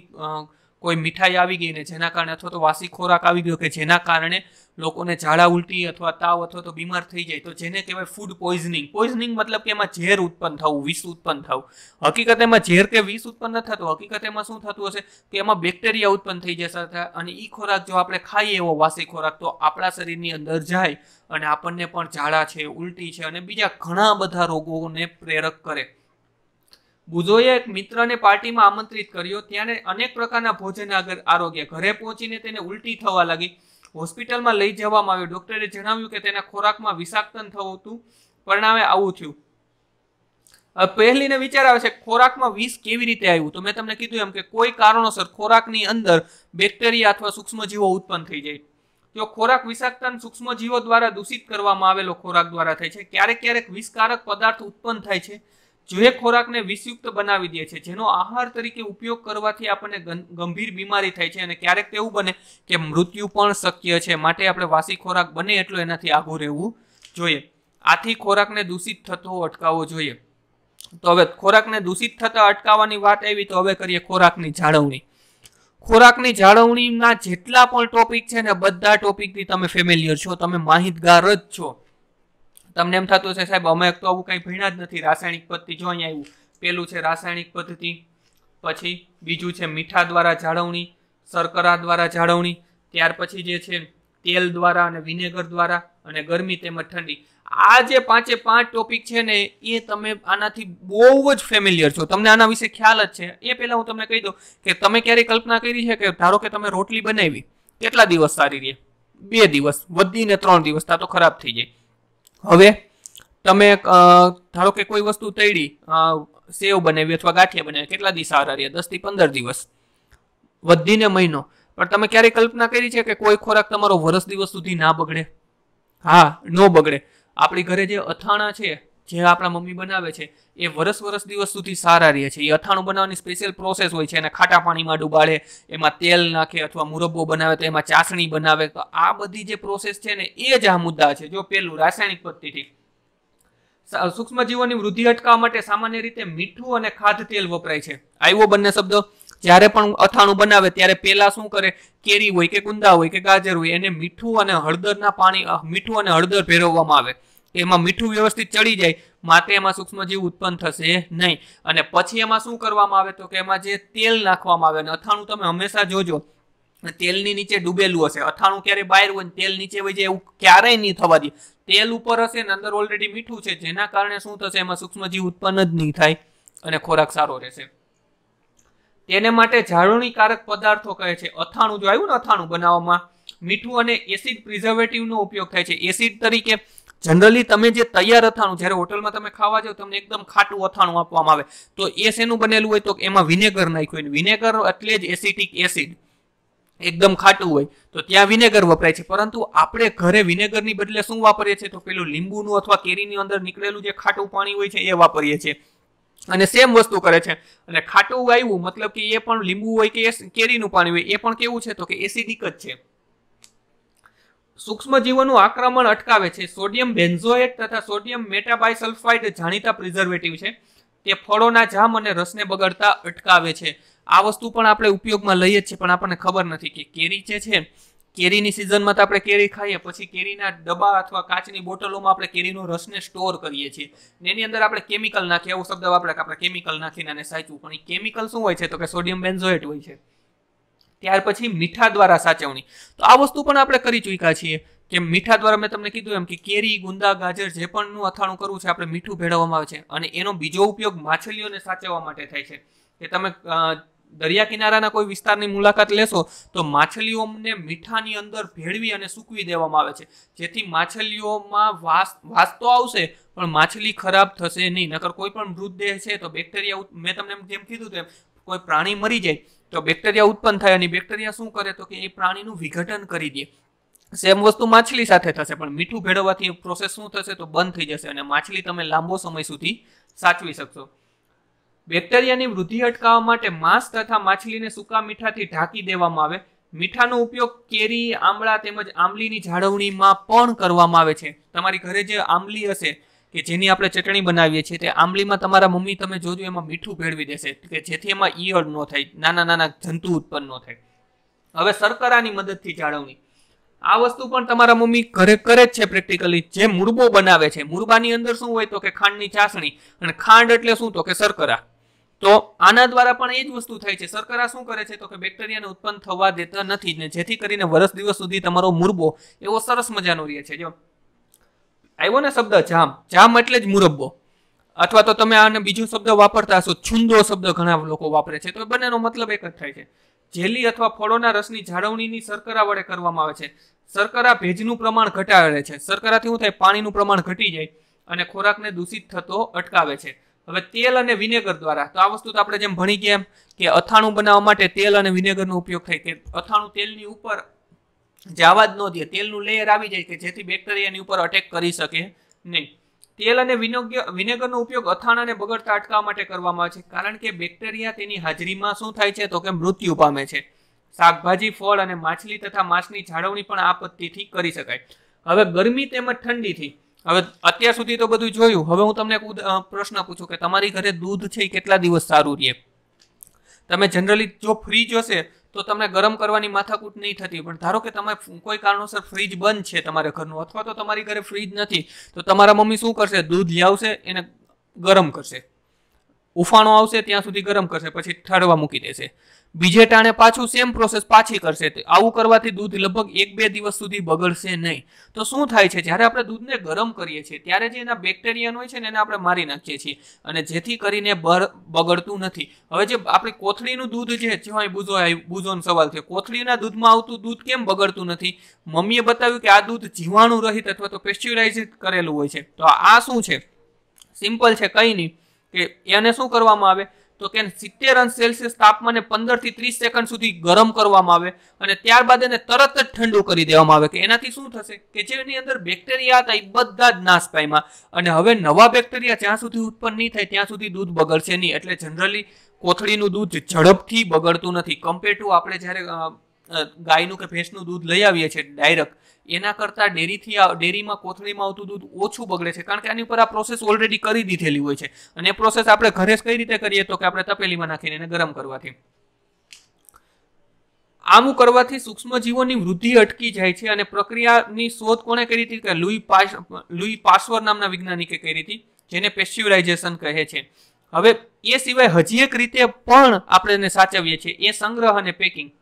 કોઈ મીઠાઈ આવી ગઈ ને જેના કારણે અથવા તો વાસી ખોરાક આવી ગયો કે જેના કારણે લોકોને ઝાડા ઉલટી અથવા તાવ અથવા તો બીમાર થઈ જાય તો જેને કહેવાય ફૂડ પોઈઝનિંગ પોઈઝનિંગ મતલબ કે એમાં ઝેર ઉત્પન્ન થવું વિષ ઉત્પન્ન થવું હકીકત એમાં ઝેર કે વિષ ઉત્પન્ન નથી થતું હકીકત એમાં શું થતું હશે કે એમાં બેક્ટેરિયા ઉત્પન્ન થઈ જશે અને એ ખોરાક જો આપણે ખાઈએ એવો વાસી ખોરાક તો આપણા શરીરની અંદર જાય અને આપણને પણ ઝાડા છે ઉલટી છે અને બીજા ઘણા બધા રોગોને પ્રેરક કરે બુઝોએ એક મિત્રને પાર્ટીમાં આમંત્રિત કર્યો ત્યારે અનેક પ્રકારના ભોજન આગળ આરોગ્ય ઘરે પહોંચીને તેને ઉલટી થવા લાગી હોસ્પિટલમાં લઈ જવામાં આવ્યો ડોક્ટરે જણાવ્યું કે તેના ખોરાકમાં વિષાક્તન થવું હતું પરિણામે આવું થયું પહેલીને વિચાર આવે છે ખોરાકમાં વિષ કેવી રીતે આવ્યું તો મેં તમને કીધું એમ કે કોઈ કારણોસર ખોરાકની અંદર બેક્ટેરિયા અથવા સૂક્ષ્મજીવો ઉત્પન્ન થઈ જાય તો ખોરાક વિષાક્તન સૂક્ષ્મજીવો દ્વારા દૂષિત કરવામાં આવેલો ખોરાક દ્વારા થાય છે ક્યારેક ક્યારેક વિષકારક પદાર્થ ઉત્પન્ન થાય છે જે ખોરાકને વિષયુક્ત બનાવી દે છે જેનો આહાર તરીકે ઉપયોગ કરવાથી આપણને ગંભીર બીમારી થાય છે અને ક્યારેક તેવું બને કે મૃત્યુ પણ શક્ય છે માટે આપણે વાસી ખોરાક બને એટલો એનાથી આઘું રહેવું જોઈએ આથી ખોરાકને દૂષિત થતો અટકાવવો જોઈએ તો હવે ખોરાકને દૂષિત થતા અટકાવવાની વાત આવી તો હવે કરીએ ખોરાકની જાળવણી ખોરાકની જાળવણીના જેટલા પણ ટોપિક છે ને બધા ટોપિકથી તમે ફેમિલિયર છો તમે માહિતગાર જ છો તમને એમ થતું છે સાહેબ અમે તો આવું કંઈ ભણ્યા જ નથી રાસાયણિક પદ્ધતિ જો અહીંયા આવ્યું પેલું છે રાસાયણિક પદ્ધતિ પછી બીજું છે મીઠા દ્વારા જાળવણી શર્કરા દ્વારા જાળવણી ત્યાર પછી જે છે તેલ દ્વારા અને વિનેગર દ્વારા અને ગરમી તેમજ ઠંડી આ જે પાંચે પાંચ ટોપિક છે ને એ તમે આનાથી બહુ જ ફેમિલિયર છો તમને આના વિશે ખ્યાલ જ છે એ પહેલાં હું તમને કહી દઉં કે તમે ક્યારેય કલ્પના કરી છે કે ધારો કે તમે રોટલી બનાવી કેટલા દિવસ સારી રહે બે દિવસ વધીને ત્રણ દિવસ તા તો ખરાબ થઈ જાય હવે તમે ધારો કે કોઈ વસ્તુ તૈડી સેવ બનાવી અથવા ગાંઠિયા બનાવી કેટલા દિવસ સારા રહ્યા દસથી પંદર દિવસ વધીને મહિનો પણ તમે ક્યારે કલ્પના કરી છે કે કોઈ ખોરાક તમારો વરસ દિવસ સુધી ના બગડે હા ન બગડે આપણી ઘરે જે અથાણા છે જે આપણા મમ્મી બનાવે છે એ વરસ વરસ દિવસ સુધી સારા રહે છે એ અથાણું બનાવવાની સ્પેશિયલ પ્રોસેસ હોય છે એને ખાટા પાણીમાં ડુબાડે એમાં તેલ નાખે અથવા મુરબ્બો બનાવે તો એમાં ચાસણી બનાવે તો આ બધી જે પ્રોસેસ છે ને એ જ આ મુદ્દા છે જો પેલું રાસાયણિક પદ્ધતિથી સૂક્ષ્મજીવોની વૃદ્ધિ અટકાવવા માટે સામાન્ય રીતે મીઠું અને ખાદ્ય તેલ વપરાય છે આવ્યો બંને શબ્દો જ્યારે પણ અથાણું બનાવે ત્યારે પહેલાં શું કરે કેરી હોય કે કુંદા હોય કે ગાજર હોય એને મીઠું અને હળદરના પાણી મીઠું અને હળદર ભેરવવામાં આવે એમાં મીઠું વ્યવસ્થિત ચડી જાય માટે એમાં સૂક્ષ્મજીવ ઉત્પન્ન થશે નહીં અને પછી એમાં શું કરવામાં આવે તો કે એમાં જે તેલ નાખવામાં આવે અને અથાણું તમે હંમેશા જોજો તેલની નીચે ડૂબેલું હશે અથાણું ક્યારે બહાર હોય તેલ નીચે હોય છે એવું ક્યારેય નહીં થવા દે તેલ ઉપર હશે ને અંદર ઓલરેડી મીઠું છે જેના કારણે શું થશે એમાં સૂક્ષ્મજીવ ઉત્પન્ન જ નહીં થાય અને ખોરાક સારો રહેશે તેને માટે જાળવણીકારક પદાર્થો કહે છે અથાણું જો આવ્યું ને અથાણું બનાવવામાં મીઠું અને એસિડ પ્રિઝર્વેટિવનો ઉપયોગ થાય છે એસિડ તરીકે જનરલી તમે જે તૈયાર અથાણું જ્યારે હોટલમાં તમે ખાવા જાવ તમને એકદમ ખાટું અથાણું આપવામાં આવે તો એ શેનું બનેલું હોય તો એમાં વિનેગર નાખ્યું હોય વિનેગર એટલે જ એસિટિક એસિડ એકદમ ખાટું હોય તો ત્યાં વિનેગર વપરાય છે પરંતુ આપણે ઘરે વિનેગરની બદલે શું વાપરીએ છીએ તો પેલું લીંબુનું અથવા કેરીની અંદર નીકળેલું જે ખાટું પાણી હોય છે એ વાપરીએ છીએ અને સેમ વસ્તુ કરે છે અને ખાટું આવ્યું મતલબ કે એ પણ લીંબુ હોય કે કેરીનું પાણી હોય એ પણ કેવું છે તો કે એસિડિક જ છે સૂક્ષ્મજીવોનું આક્રમણ અટકાવે છે સોડિયમ બેન્ઝોએટ તથા સોડિયમ મેટાબાયસલ્ફાઇડ જાણીતા પ્રિઝર્વેટિવ છે તે ફળોના જામ અને રસને બગાડતા અટકાવે છે આ વસ્તુ પણ આપણે ઉપયોગમાં લઈએ છીએ પણ આપણને ખબર નથી કે કેરી જે છે કેરીની સિઝનમાં તો આપણે કેરી ખાઈએ પછી કેરીના ડબ્બા અથવા કાચની બોટલોમાં આપણે કેરીનો રસને સ્ટોર કરીએ છીએ ને એની અંદર આપણે કેમિકલ નાખીએ એવો શબ્દ વાપરે કે આપણે કેમિકલ નાખીને અને સાચવું પણ એ કેમિકલ શું હોય છે તો કે સોડિયમ બેન્ઝોએટ હોય છે ત્યાર પછી મીઠા દ્વારા સાચવણી તો આ વસ્તુ પણ આપણે કરી ચૂક્યા છીએ કે મીઠા દ્વારા મેં તમને કીધું એમ કે કેરી ગુંદા ગાજર જે પણનું અથાણું કરવું છે આપણે મીઠું ભેળવવામાં આવે છે અને એનો બીજો ઉપયોગ માછલીઓને સાચવવા માટે થાય છે કે તમે દરિયા કિનારાના કોઈ વિસ્તારની મુલાકાત લેશો તો માછલીઓને મીઠાની અંદર ભેળવી અને સૂકવી દેવામાં આવે છે જેથી માછલીઓમાં વાસ વાસ તો આવશે પણ માછલી ખરાબ થશે નહીં નકર કોઈ પણ મૃતદેહ છે તો બેક્ટેરિયા મેં તમને જેમ કીધું તેમ કોઈ પ્રાણી મરી જાય તો બેક્ટેરિયા ઉત્પન્ન થાય અને બેક્ટેરિયા શું કરે તો કે એ પ્રાણીનું વિઘટન કરી દે સેમ વસ્તુ માછલી સાથે થશે પણ મીઠું ભેળવવાથી પ્રોસેસ શું થશે તો બંધ થઈ જશે અને માછલી તમે લાંબો સમય સુધી સાચવી શકશો બેક્ટેરિયાની વૃદ્ધિ અટકાવવા માટે માંસ તથા માછલીને સૂકા મીઠાથી ઢાંકી દેવામાં આવે મીઠાનો ઉપયોગ કેરી આમળા તેમજ આમલીની જાળવણીમાં પણ કરવામાં આવે છે તમારી ઘરે જે આંબલી હશે કે જેની આપણે ચટણી બનાવીએ છીએ તે આંબલીમાં તમારા મમ્મી તમે જોજો એમાં મીઠું ભેળવી દેશે કે જેથી એમાં ઈયળ ન થાય નાના નાના જંતુ ઉત્પન્ન ન થાય હવે શર્કરાની મદદથી જાળવણી આ વસ્તુ પણ તમારા મમ્મી ઘરે કરે જ છે પ્રેક્ટિકલી જે મુરબો બનાવે છે મુરબાની અંદર શું હોય તો કે ખાંડની ચાસણી અને ખાંડ એટલે શું તો કે શર્કરા તો આના દ્વારા પણ એ જ વસ્તુ થાય છે શર્કરા શું કરે છે તો કે બેક્ટેરિયાને ઉત્પન્ન થવા દેતા નથી ને જેથી કરીને વર્ષ દિવસ સુધી તમારો મુરબો એવો સરસ મજાનો રહે છે જો આવ્યો ને શબ્દ જામ જામ એટલે જ મુરબ્બો અથવા તો તમે આને બીજો શબ્દ વાપરતા હશો છુંદો શબ્દ ઘણા લોકો વાપરે છે તો બંનેનો મતલબ એક જ થાય છે જેલી અથવા ફળોના રસની જાળવણીની શર્કરા વડે કરવામાં આવે છે શર્કરા ભેજનું પ્રમાણ ઘટાડે છે શર્કરાથી શું થાય પાણીનું પ્રમાણ ઘટી જાય અને ખોરાકને દૂષિત થતો અટકાવે છે હવે તેલ અને વિનેગર દ્વારા તો આ વસ્તુ તો આપણે જેમ ભણી ગયા એમ કે અથાણું બનાવવા માટે તેલ અને વિનેગરનો ઉપયોગ થાય કે અથાણું તેલની ઉપર જે આવા જ ન દે તેલનું લેયર આવી જાય કે જેથી બેક્ટેરિયા ઉપર અટેક કરી શકે નહીં તેલ અને વિનેગરનો ઉપયોગ અથાણાને બગડતા અટકાવવા માટે કરવામાં આવે છે કારણ કે બેક્ટેરિયા તેની હાજરીમાં શું થાય છે તો કે મૃત્યુ પામે છે શાકભાજી ફળ અને માછલી તથા માંસની જાળવણી પણ આપત્તિથી કરી શકાય હવે ગરમી તેમજ ઠંડીથી હવે અત્યાર સુધી તો બધું જોયું હવે હું તમને પ્રશ્ન પૂછું કે તમારી ઘરે દૂધ છે એ કેટલા દિવસ સારું રહે તમે જનરલી જો ફ્રીજ હશે તો તમને ગરમ કરવાની માથાકૂટ નહીં થતી પણ ધારો કે તમે કોઈ કારણોસર ફ્રીજ બંધ છે તમારે ઘરનું અથવા તો તમારી ઘરે ફ્રીજ નથી તો તમારા મમ્મી શું કરશે દૂધ લાવશે એને ગરમ કરશે ઉફાણો આવશે ત્યાં સુધી ગરમ કરશે પછી ઠારવા મૂકી દેશે બીજે ટાણે પાછું સેમ પ્રોસેસ પાછી કરશે તે આવું કરવાથી દૂધ લગભગ એક બે દિવસ સુધી બગડશે નહીં તો શું થાય છે જ્યારે આપણે દૂધને ગરમ કરીએ છીએ ત્યારે જે એના બેક્ટેરિયન હોય છે ને એને આપણે મારી નાખીએ છીએ અને જેથી કરીને બગડતું નથી હવે જે આપણી કોથળીનું દૂધ છે જે હોય બુઝો બુઝોનો સવાલ છે કોથળીના દૂધમાં આવતું દૂધ કેમ બગડતું નથી મમ્મીએ બતાવ્યું કે આ દૂધ જીવાણુ રહિત અથવા તો પેસ્ચ્યુરાઇઝ કરેલું હોય છે તો આ શું છે સિમ્પલ છે કંઈ નહીં કે એને શું કરવામાં આવે તો કે સિત્તેર અંશ સેલ્સિયસ તાપમાને પંદર થી ત્રીસ સેકન્ડ સુધી ગરમ કરવામાં આવે અને ત્યારબાદ એને તરત જ ઠંડુ કરી દેવામાં આવે કે એનાથી શું થશે કે જેની અંદર બેક્ટેરિયા હતા એ બધા જ નાશ પામ્યા અને હવે નવા બેક્ટેરિયા જ્યાં સુધી ઉત્પન્ન નહીં થાય ત્યાં સુધી દૂધ બગડશે નહીં એટલે જનરલી કોથળીનું દૂધ ઝડપથી બગડતું નથી કમ્પેર ટુ આપણે જ્યારે ગાયનું કે ભેંસનું દૂધ લઈ આવીએ છીએ ડાયરેક્ટ એના કરતાં ડેરીથી ડેરીમાં કોથળીમાં આવતું દૂધ ઓછું બગડે છે કારણ કે આની ઉપર આ પ્રોસેસ ઓલરેડી કરી દીધેલી હોય છે અને એ પ્રોસેસ આપણે ઘરે કઈ રીતે કરીએ તો કે આપણે તપેલીમાં નાખીને એને ગરમ કરવાથી આમ કરવાથી સૂક્ષ્મજીવોની વૃદ્ધિ અટકી જાય છે અને પ્રક્રિયાની શોધ કોણે કરી હતી કે લુઈ પાસ લુઈ પાશ્વર નામના વૈજ્ઞાનિકે કરી હતી જેને પેસ્ચ્યુરાઇઝેશન કહે છે હવે એ સિવાય હજી એક રીતે પણ આપણે એને સાચવીએ છીએ એ સંગ્રહ અને પેકિંગ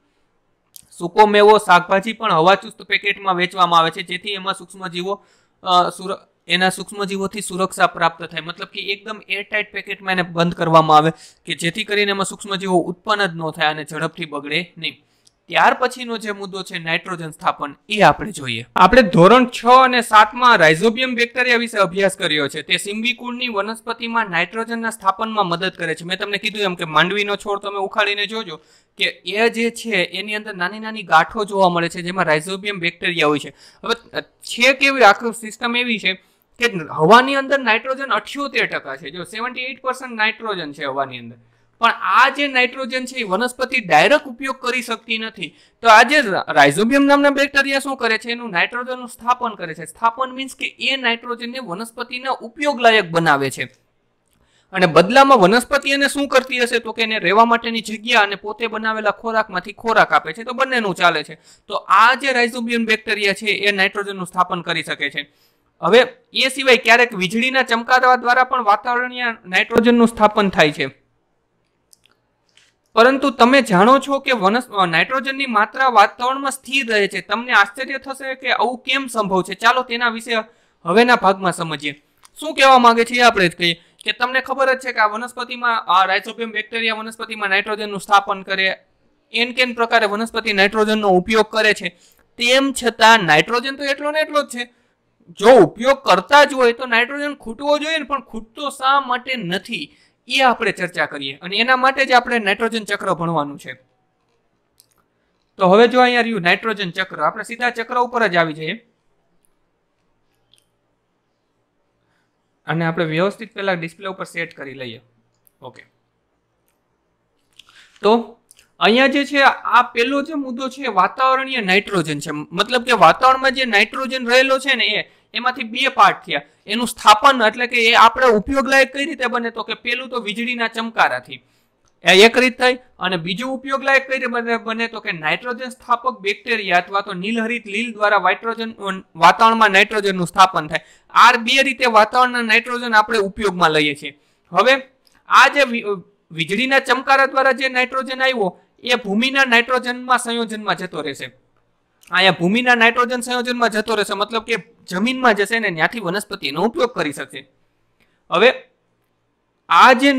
સૂકો મેવો શાકભાજી પણ હવાચુસ્ત પેકેટમાં વેચવામાં આવે છે જેથી એમાં સૂક્ષ્મજીવો સુર એના સૂક્ષ્મજીવોથી સુરક્ષા પ્રાપ્ત થાય મતલબ કે એકદમ એરટાઇટ પેકેટમાં એને બંધ કરવામાં આવે કે જેથી કરીને એમાં સૂક્ષ્મજીવો ઉત્પન્ન જ ન થાય અને ઝડપથી બગડે નહીં ત્યાર પછીનો જે મુદ્દો છે નાઇટ્રોજન સ્થાપન એ આપણે જોઈએ આપણે ધોરણ છ અને સાતમાં રાઇઝોબિયમ બેક્ટેરિયા વિશે અભ્યાસ કર્યો છે તે સિમ્બી વનસ્પતિમાં નાઇટ્રોજનના સ્થાપનમાં મદદ કરે છે મેં તમને કીધું એમ કે માંડવીનો છોડ તમે ઉખાડીને જોજો કે એ જે છે એની અંદર નાની નાની ગાંઠો જોવા મળે છે જેમાં રાઇઝોબિયમ બેક્ટેરિયા હોય છે હવે છે કેવી આખી સિસ્ટમ એવી છે કે હવાની અંદર નાઇટ્રોજન અઠ્યોતેર ટકા છે જો સેવન્ટી એઇટ પર્સન્ટ નાઇટ્રોજન છે હવાની અંદર પણ આ જે નાઇટ્રોજન છે એ વનસ્પતિ ડાયરેક્ટ ઉપયોગ કરી શકતી નથી તો આ જે રાઇઝોબિયમ નામના બેક્ટેરિયા શું કરે છે એનું નાઇટ્રોજનનું સ્થાપન કરે છે સ્થાપન મીન્સ કે એ નાઇટ્રોજનને વનસ્પતિના ઉપયોગ લાયક બનાવે છે અને બદલામાં વનસ્પતિ એને શું કરતી હશે તો કે એને રહેવા માટેની જગ્યા અને પોતે બનાવેલા ખોરાકમાંથી ખોરાક આપે છે તો બંનેનું ચાલે છે તો આ જે રાઇઝોબિયમ બેક્ટેરિયા છે એ નાઇટ્રોજનનું સ્થાપન કરી શકે છે હવે એ સિવાય ક્યારેક વીજળીના ચમકારા દ્વારા પણ વાતાવરણીય નાઇટ્રોજનનું સ્થાપન થાય છે પરંતુ તમે જાણો છો કે વનસ નાઇટ્રોજનની માત્રા વાતાવરણમાં સ્થિર રહે છે તમને આશ્ચર્ય થશે કે આવું કેમ સંભવ છે ચાલો તેના વિશે હવેના ભાગમાં સમજીએ શું કહેવા માંગે છે આપણે જ કહીએ કે તમને ખબર જ છે કે આ વનસ્પતિમાં આ રાઇઝોબિયમ બેક્ટેરિયા વનસ્પતિમાં નાઇટ્રોજનનું સ્થાપન કરે એન કેન પ્રકારે વનસ્પતિ નાઇટ્રોજનનો ઉપયોગ કરે છે તેમ છતાં નાઇટ્રોજન તો એટલો ને એટલો જ છે જો ઉપયોગ કરતા જ હોય તો નાઇટ્રોજન ખૂટવો જોઈએ ને પણ ખૂટતો શા માટે નથી એ આપણે ચર્ચા કરીએ અને એના માટે જ આપણે નાઇટ્રોજન ચક્ર ભણવાનું છે તો હવે જો અહીંયા રહ્યું નાઇટ્રોજન ચક્ર આપણે સીધા ચક્ર ઉપર જ આવી જઈએ અને આપણે વ્યવસ્થિત પહેલાં ડિસ્પ્લે ઉપર સેટ કરી લઈએ ઓકે તો અહીંયા જે છે આ પેલો જે મુદ્દો છે વાતાવરણીય નાઇટ્રોજન છે મતલબ કે વાતાવરણમાં જે નાઇટ્રોજન રહેલો છે ને એ એમાંથી બે પાર્ટ થયા એનું સ્થાપન એટલે કે એ આપણે ઉપયોગ લાયક કઈ રીતે બને તો કે પેલું તો વીજળીના ચમકારાથી એક રીત થઈ અને બીજું ઉપયોગ લાયક કઈ રીતે બને તો કે નાઇટ્રોજન સ્થાપક બેક્ટેરિયા અથવા તો નીલહરિત લીલ દ્વારા વાઇટ્રોજન વાતાવરણમાં નાઇટ્રોજનનું સ્થાપન થાય આ બે રીતે વાતાવરણના નાઇટ્રોજન આપણે ઉપયોગમાં લઈએ છીએ હવે આ જે વીજળીના ચમકારા દ્વારા જે નાઇટ્રોજન આવ્યો એ ભૂમિના નાઇટ્રોજનમાં સંયોજનમાં જતો રહેશે અહીંયા ભૂમિના નાઇટ્રોજન સંયોજનમાં જતો રહેશે મતલબ કે જમીનમાં જશે ને ત્યાંથી વનસ્પતિનો ઉપયોગ કરી શકશે હવે આ જે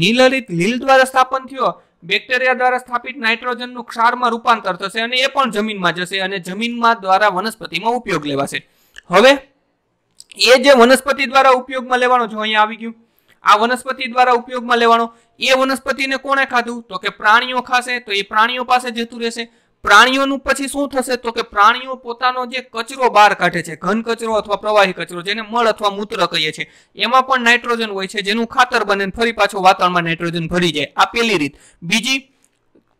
નીલરિત લીલ દ્વારા સ્થાપન થયો બેક્ટેરિયા દ્વારા સ્થાપિત નાઇટ્રોજનનું ક્ષારમાં રૂપાંતર થશે અને એ પણ જમીનમાં જશે અને જમીનમાં દ્વારા વનસ્પતિમાં ઉપયોગ લેવાશે હવે એ જે વનસ્પતિ દ્વારા ઉપયોગમાં લેવાનો જો અહીંયા આવી ગયું આ વનસ્પતિ દ્વારા ઉપયોગમાં લેવાનો એ વનસ્પતિને કોણે ખાધું તો કે પ્રાણીઓ ખાશે તો એ પ્રાણીઓ પાસે જતું રહેશે પ્રાણીઓનું પછી શું થશે તો કે પ્રાણીઓ પોતાનો જે કચરો બહાર કાઢે છે ઘન કચરો અથવા પ્રવાહી કચરો જેને મળ અથવા મૂત્ર કહીએ છીએ એમાં પણ નાઇટ્રોજન હોય છે જેનું ખાતર બને ફરી પાછો વાતાવરણમાં નાઇટ્રોજન ભરી જાય આ પેલી રીત બીજી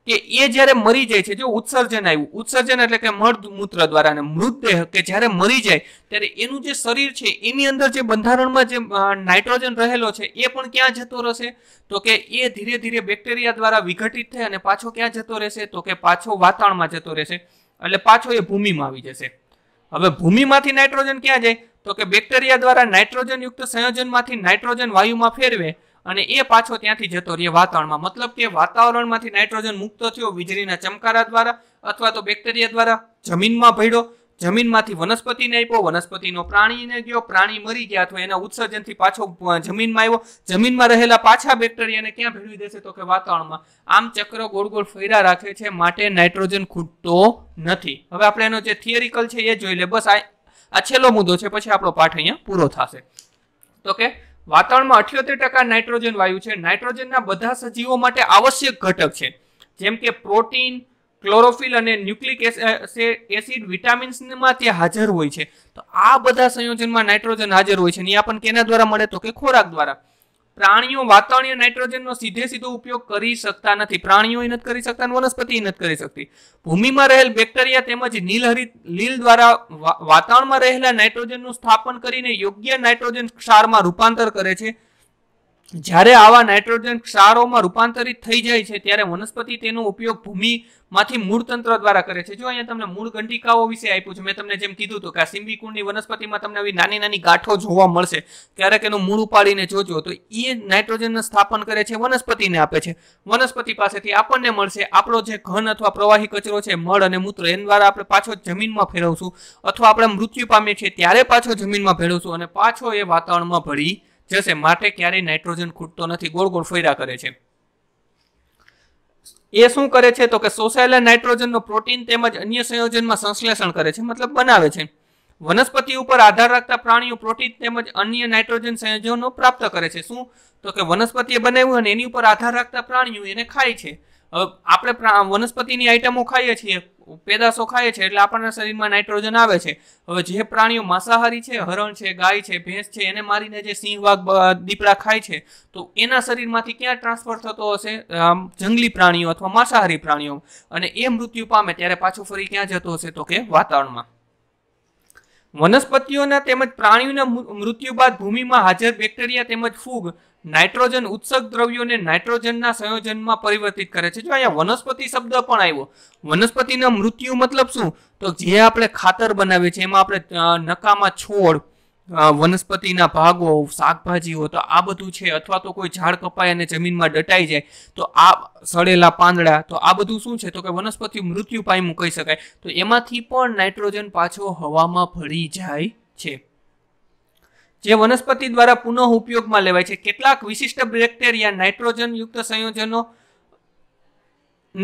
કે એ જ્યારે મરી જાય છે જો ઉત્સર્જન આવ્યું ઉત્સર્જન એટલે કે મળ મૂત્ર દ્વારા અને મૃતદેહ કે જ્યારે મરી જાય ત્યારે એનું જે શરીર છે એની અંદર જે બંધારણમાં જે નાઇટ્રોજન રહેલો છે એ પણ ક્યાં જતો રહેશે તો કે એ ધીરે ધીરે બેક્ટેરિયા દ્વારા વિઘટિત થાય અને પાછો ક્યાં જતો રહેશે તો કે પાછો વાતાવરણમાં જતો રહેશે એટલે પાછો એ ભૂમિમાં આવી જશે હવે ભૂમિમાંથી નાઇટ્રોજન ક્યાં જાય તો કે બેક્ટેરિયા દ્વારા નાઇટ્રોજનયુક્ત સંયોજનમાંથી નાઇટ્રોજન વાયુમાં ફેરવે અને એ પાછો ત્યાંથી જતો રહે વાતાવરણમાં મતલબ કે વાતાવરણમાંથી નાઇટ્રોજન મુક્ત થયો વીજળીના ચમકારા દ્વારા અથવા તો બેક્ટેરિયા દ્વારા જમીનમાં ભયડો જમીનમાંથી વનસ્પતિને આપ્યો વનસ્પતિનો પ્રાણીને ગયો પ્રાણી મરી ગયા અથવા એના ઉત્સર્જનથી પાછો જમીનમાં આવ્યો જમીનમાં રહેલા પાછા બેક્ટેરિયાને ક્યાં ભેળવી દેશે તો કે વાતાવરણમાં આમ ચક્ર ગોળ ગોળ ફેરા રાખે છે માટે નાઇટ્રોજન ખૂટતો નથી હવે આપણે એનો જે થિયરિકલ છે એ જોઈ લે બસ આ આ છેલ્લો મુદ્દો છે પછી આપણો પાઠ અહીંયા પૂરો થશે તો કે વાતાવરણમાં અઠ્યોતેર ટકા નાઇટ્રોજન વાયુ છે નાઇટ્રોજનના બધા સજીવો માટે આવશ્યક ઘટક છે જેમ કે પ્રોટીન ક્લોરોફિલ અને ન્યુક્લિક એસિડ વિટામિન્સમાં ત્યાં હાજર હોય છે તો આ બધા સંયોજનમાં નાઇટ્રોજન હાજર હોય છે ને આપણને કેના દ્વારા મળે તો કે ખોરાક દ્વારા પ્રાણીઓ વાતાવરણીય નાઇટ્રોજનનો સીધે સીધો ઉપયોગ કરી શકતા નથી પ્રાણીઓ નથી કરી શકતા વનસ્પતિ નથી કરી શકતી ભૂમિમાં રહેલ બેક્ટેરિયા તેમજ નીલહરિત લીલ દ્વારા વાતાવરણમાં રહેલા નાઇટ્રોજનનું સ્થાપન કરીને યોગ્ય નાઇટ્રોજન ક્ષારમાં રૂપાંતર કરે છે જ્યારે આવા નાઇટ્રોજન ક્ષારોમાં રૂપાંતરિત થઈ જાય છે ત્યારે વનસ્પતિ તેનો ઉપયોગ ભૂમિમાંથી મૂળતંત્ર દ્વારા કરે છે જો અહીંયા તમને મૂળ ગંડિકાઓ વિશે આપ્યું છે મેં તમને જેમ કીધું હતું કે આ સિમ્બીકુંડની વનસ્પતિમાં તમને આવી નાની નાની ગાંઠો જોવા મળશે ક્યારેક એનું મૂળ ઉપાડીને જોજો તો એ નાઇટ્રોજનનું સ્થાપન કરે છે વનસ્પતિને આપે છે વનસ્પતિ પાસેથી આપણને મળશે આપણો જે ઘન અથવા પ્રવાહી કચરો છે મળ અને મૂત્ર એન દ્વારા આપણે પાછો જમીનમાં ફેરવશું અથવા આપણે મૃત્યુ પામીએ છીએ ત્યારે પાછો જમીનમાં ભેળવશું અને પાછો એ વાતાવરણમાં ભળી જશે માટે ક્યારેય નાઇટ્રોજન ખૂટતો નથી ગોળ ગોળ ફોયરા કરે છે એ શું કરે છે તો કે શોષાયેલા નાઇટ્રોજનનો પ્રોટીન તેમજ અન્ય સંયોજનમાં સંશ્લેષણ કરે છે મતલબ બનાવે છે વનસ્પતિ ઉપર આધાર રાખતા પ્રાણીઓ પ્રોટીન તેમજ અન્ય નાઇટ્રોજન સંયોજનો પ્રાપ્ત કરે છે શું તો કે વનસ્પતિએ બનાવ્યું અને એની ઉપર આધાર રાખતા પ્રાણીઓ એને ખાય છે આપણે વનસ્પતિની આઈટમો ખાઈએ છીએ પેદાશો ખાય છે એટલે આપણને શરીરમાં નાઇટ્રોજન આવે છે હવે જે પ્રાણીઓ માંસાહારી છે હરણ છે ગાય છે ભેંસ છે એને મારીને જે સિંહ વાઘ દીપડા ખાય છે તો એના શરીરમાંથી ક્યાં ટ્રાન્સફર થતો હશે જંગલી પ્રાણીઓ અથવા માંસાહારી પ્રાણીઓ અને એ મૃત્યુ પામે ત્યારે પાછું ફરી ક્યાં જતો હશે તો કે વાતાવરણમાં વનસ્પતિઓના તેમજ પ્રાણીઓના મૃત્યુ બાદ ભૂમિમાં હાજર બેક્ટેરિયા તેમજ ફૂગ નાઇટ્રોજન ઉત્સક દ્રવ્યોને નાઇટ્રોજનના સંયોજનમાં પરિવર્તિત કરે છે જો અહીંયા વનસ્પતિ શબ્દ પણ આવ્યો વનસ્પતિના મૃત્યુ મતલબ શું તો જે આપણે ખાતર બનાવીએ છીએ એમાં આપણે નકામાં છોડ વનસ્પતિના ભાગો શાકભાજીઓ તો આ બધું છે અથવા તો કોઈ ઝાડ કપાય અને જમીનમાં ડટાઈ જાય તો આ સડેલા પાંદડા તો આ બધું શું છે તો કે વનસ્પતિ મૃત્યુ પાયમું કહી શકાય તો એમાંથી પણ નાઇટ્રોજન પાછો હવામાં ભળી જાય છે જે વનસ્પતિ દ્વારા પુનઃ ઉપયોગમાં લેવાય છે કેટલાક વિશિષ્ટ બેક્ટેરિયા નાઇટ્રોજનયુક્ત સંયોજનો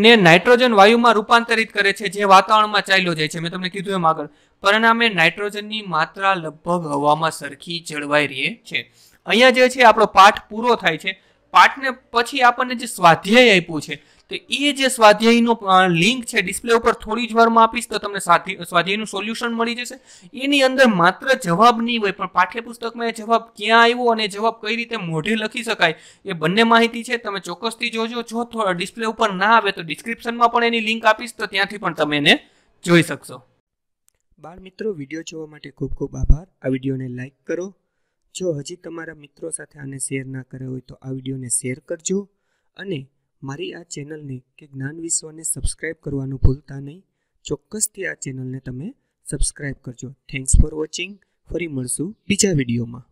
ને નાઇટ્રોજન વાયુમાં રૂપાંતરિત કરે છે જે વાતાવરણમાં ચાલ્યો જાય છે મેં તમને કીધું એમ આગળ પરિણામે નાઇટ્રોજનની માત્રા લગભગ હવામાં સરખી જળવાઈ રહે છે અહીંયા જે છે આપણો પાઠ પૂરો થાય છે પાઠને પછી આપણને જે સ્વાધ્યાય આપ્યું છે તો એ જે સ્વાધ્યાયનો લિંક છે ડિસ્પ્લે ઉપર થોડી જ વારમાં આપીશ તો તમને સ્વાધ્યાયનું સોલ્યુશન મળી જશે એની અંદર માત્ર જવાબ નહીં હોય પણ પાઠ્યપુસ્તકમાં એ જવાબ ક્યાં આવ્યો અને જવાબ કઈ રીતે મોઢે લખી શકાય એ બંને માહિતી છે તમે ચોક્કસથી જોજો જો ડિસ્પ્લે ઉપર ના આવે તો ડિસ્ક્રિપ્શનમાં પણ એની લિંક આપીશ તો ત્યાંથી પણ તમે એને જોઈ શકશો બાળ મિત્રો વિડીયો જોવા માટે ખૂબ ખૂબ આભાર આ વિડીયોને લાઇક કરો જો હજી તમારા મિત્રો સાથે આને શેર ના કર્યો હોય તો આ વિડીયોને શેર કરજો અને મારી આ ચેનલને કે જ્ઞાન વિશ્વને સબસ્ક્રાઇબ કરવાનું ભૂલતા નહીં ચોક્કસથી આ ચેનલને તમે સબસ્ક્રાઇબ કરજો થેન્ક્સ ફોર વોચિંગ ફરી મળશું બીજા વિડીયોમાં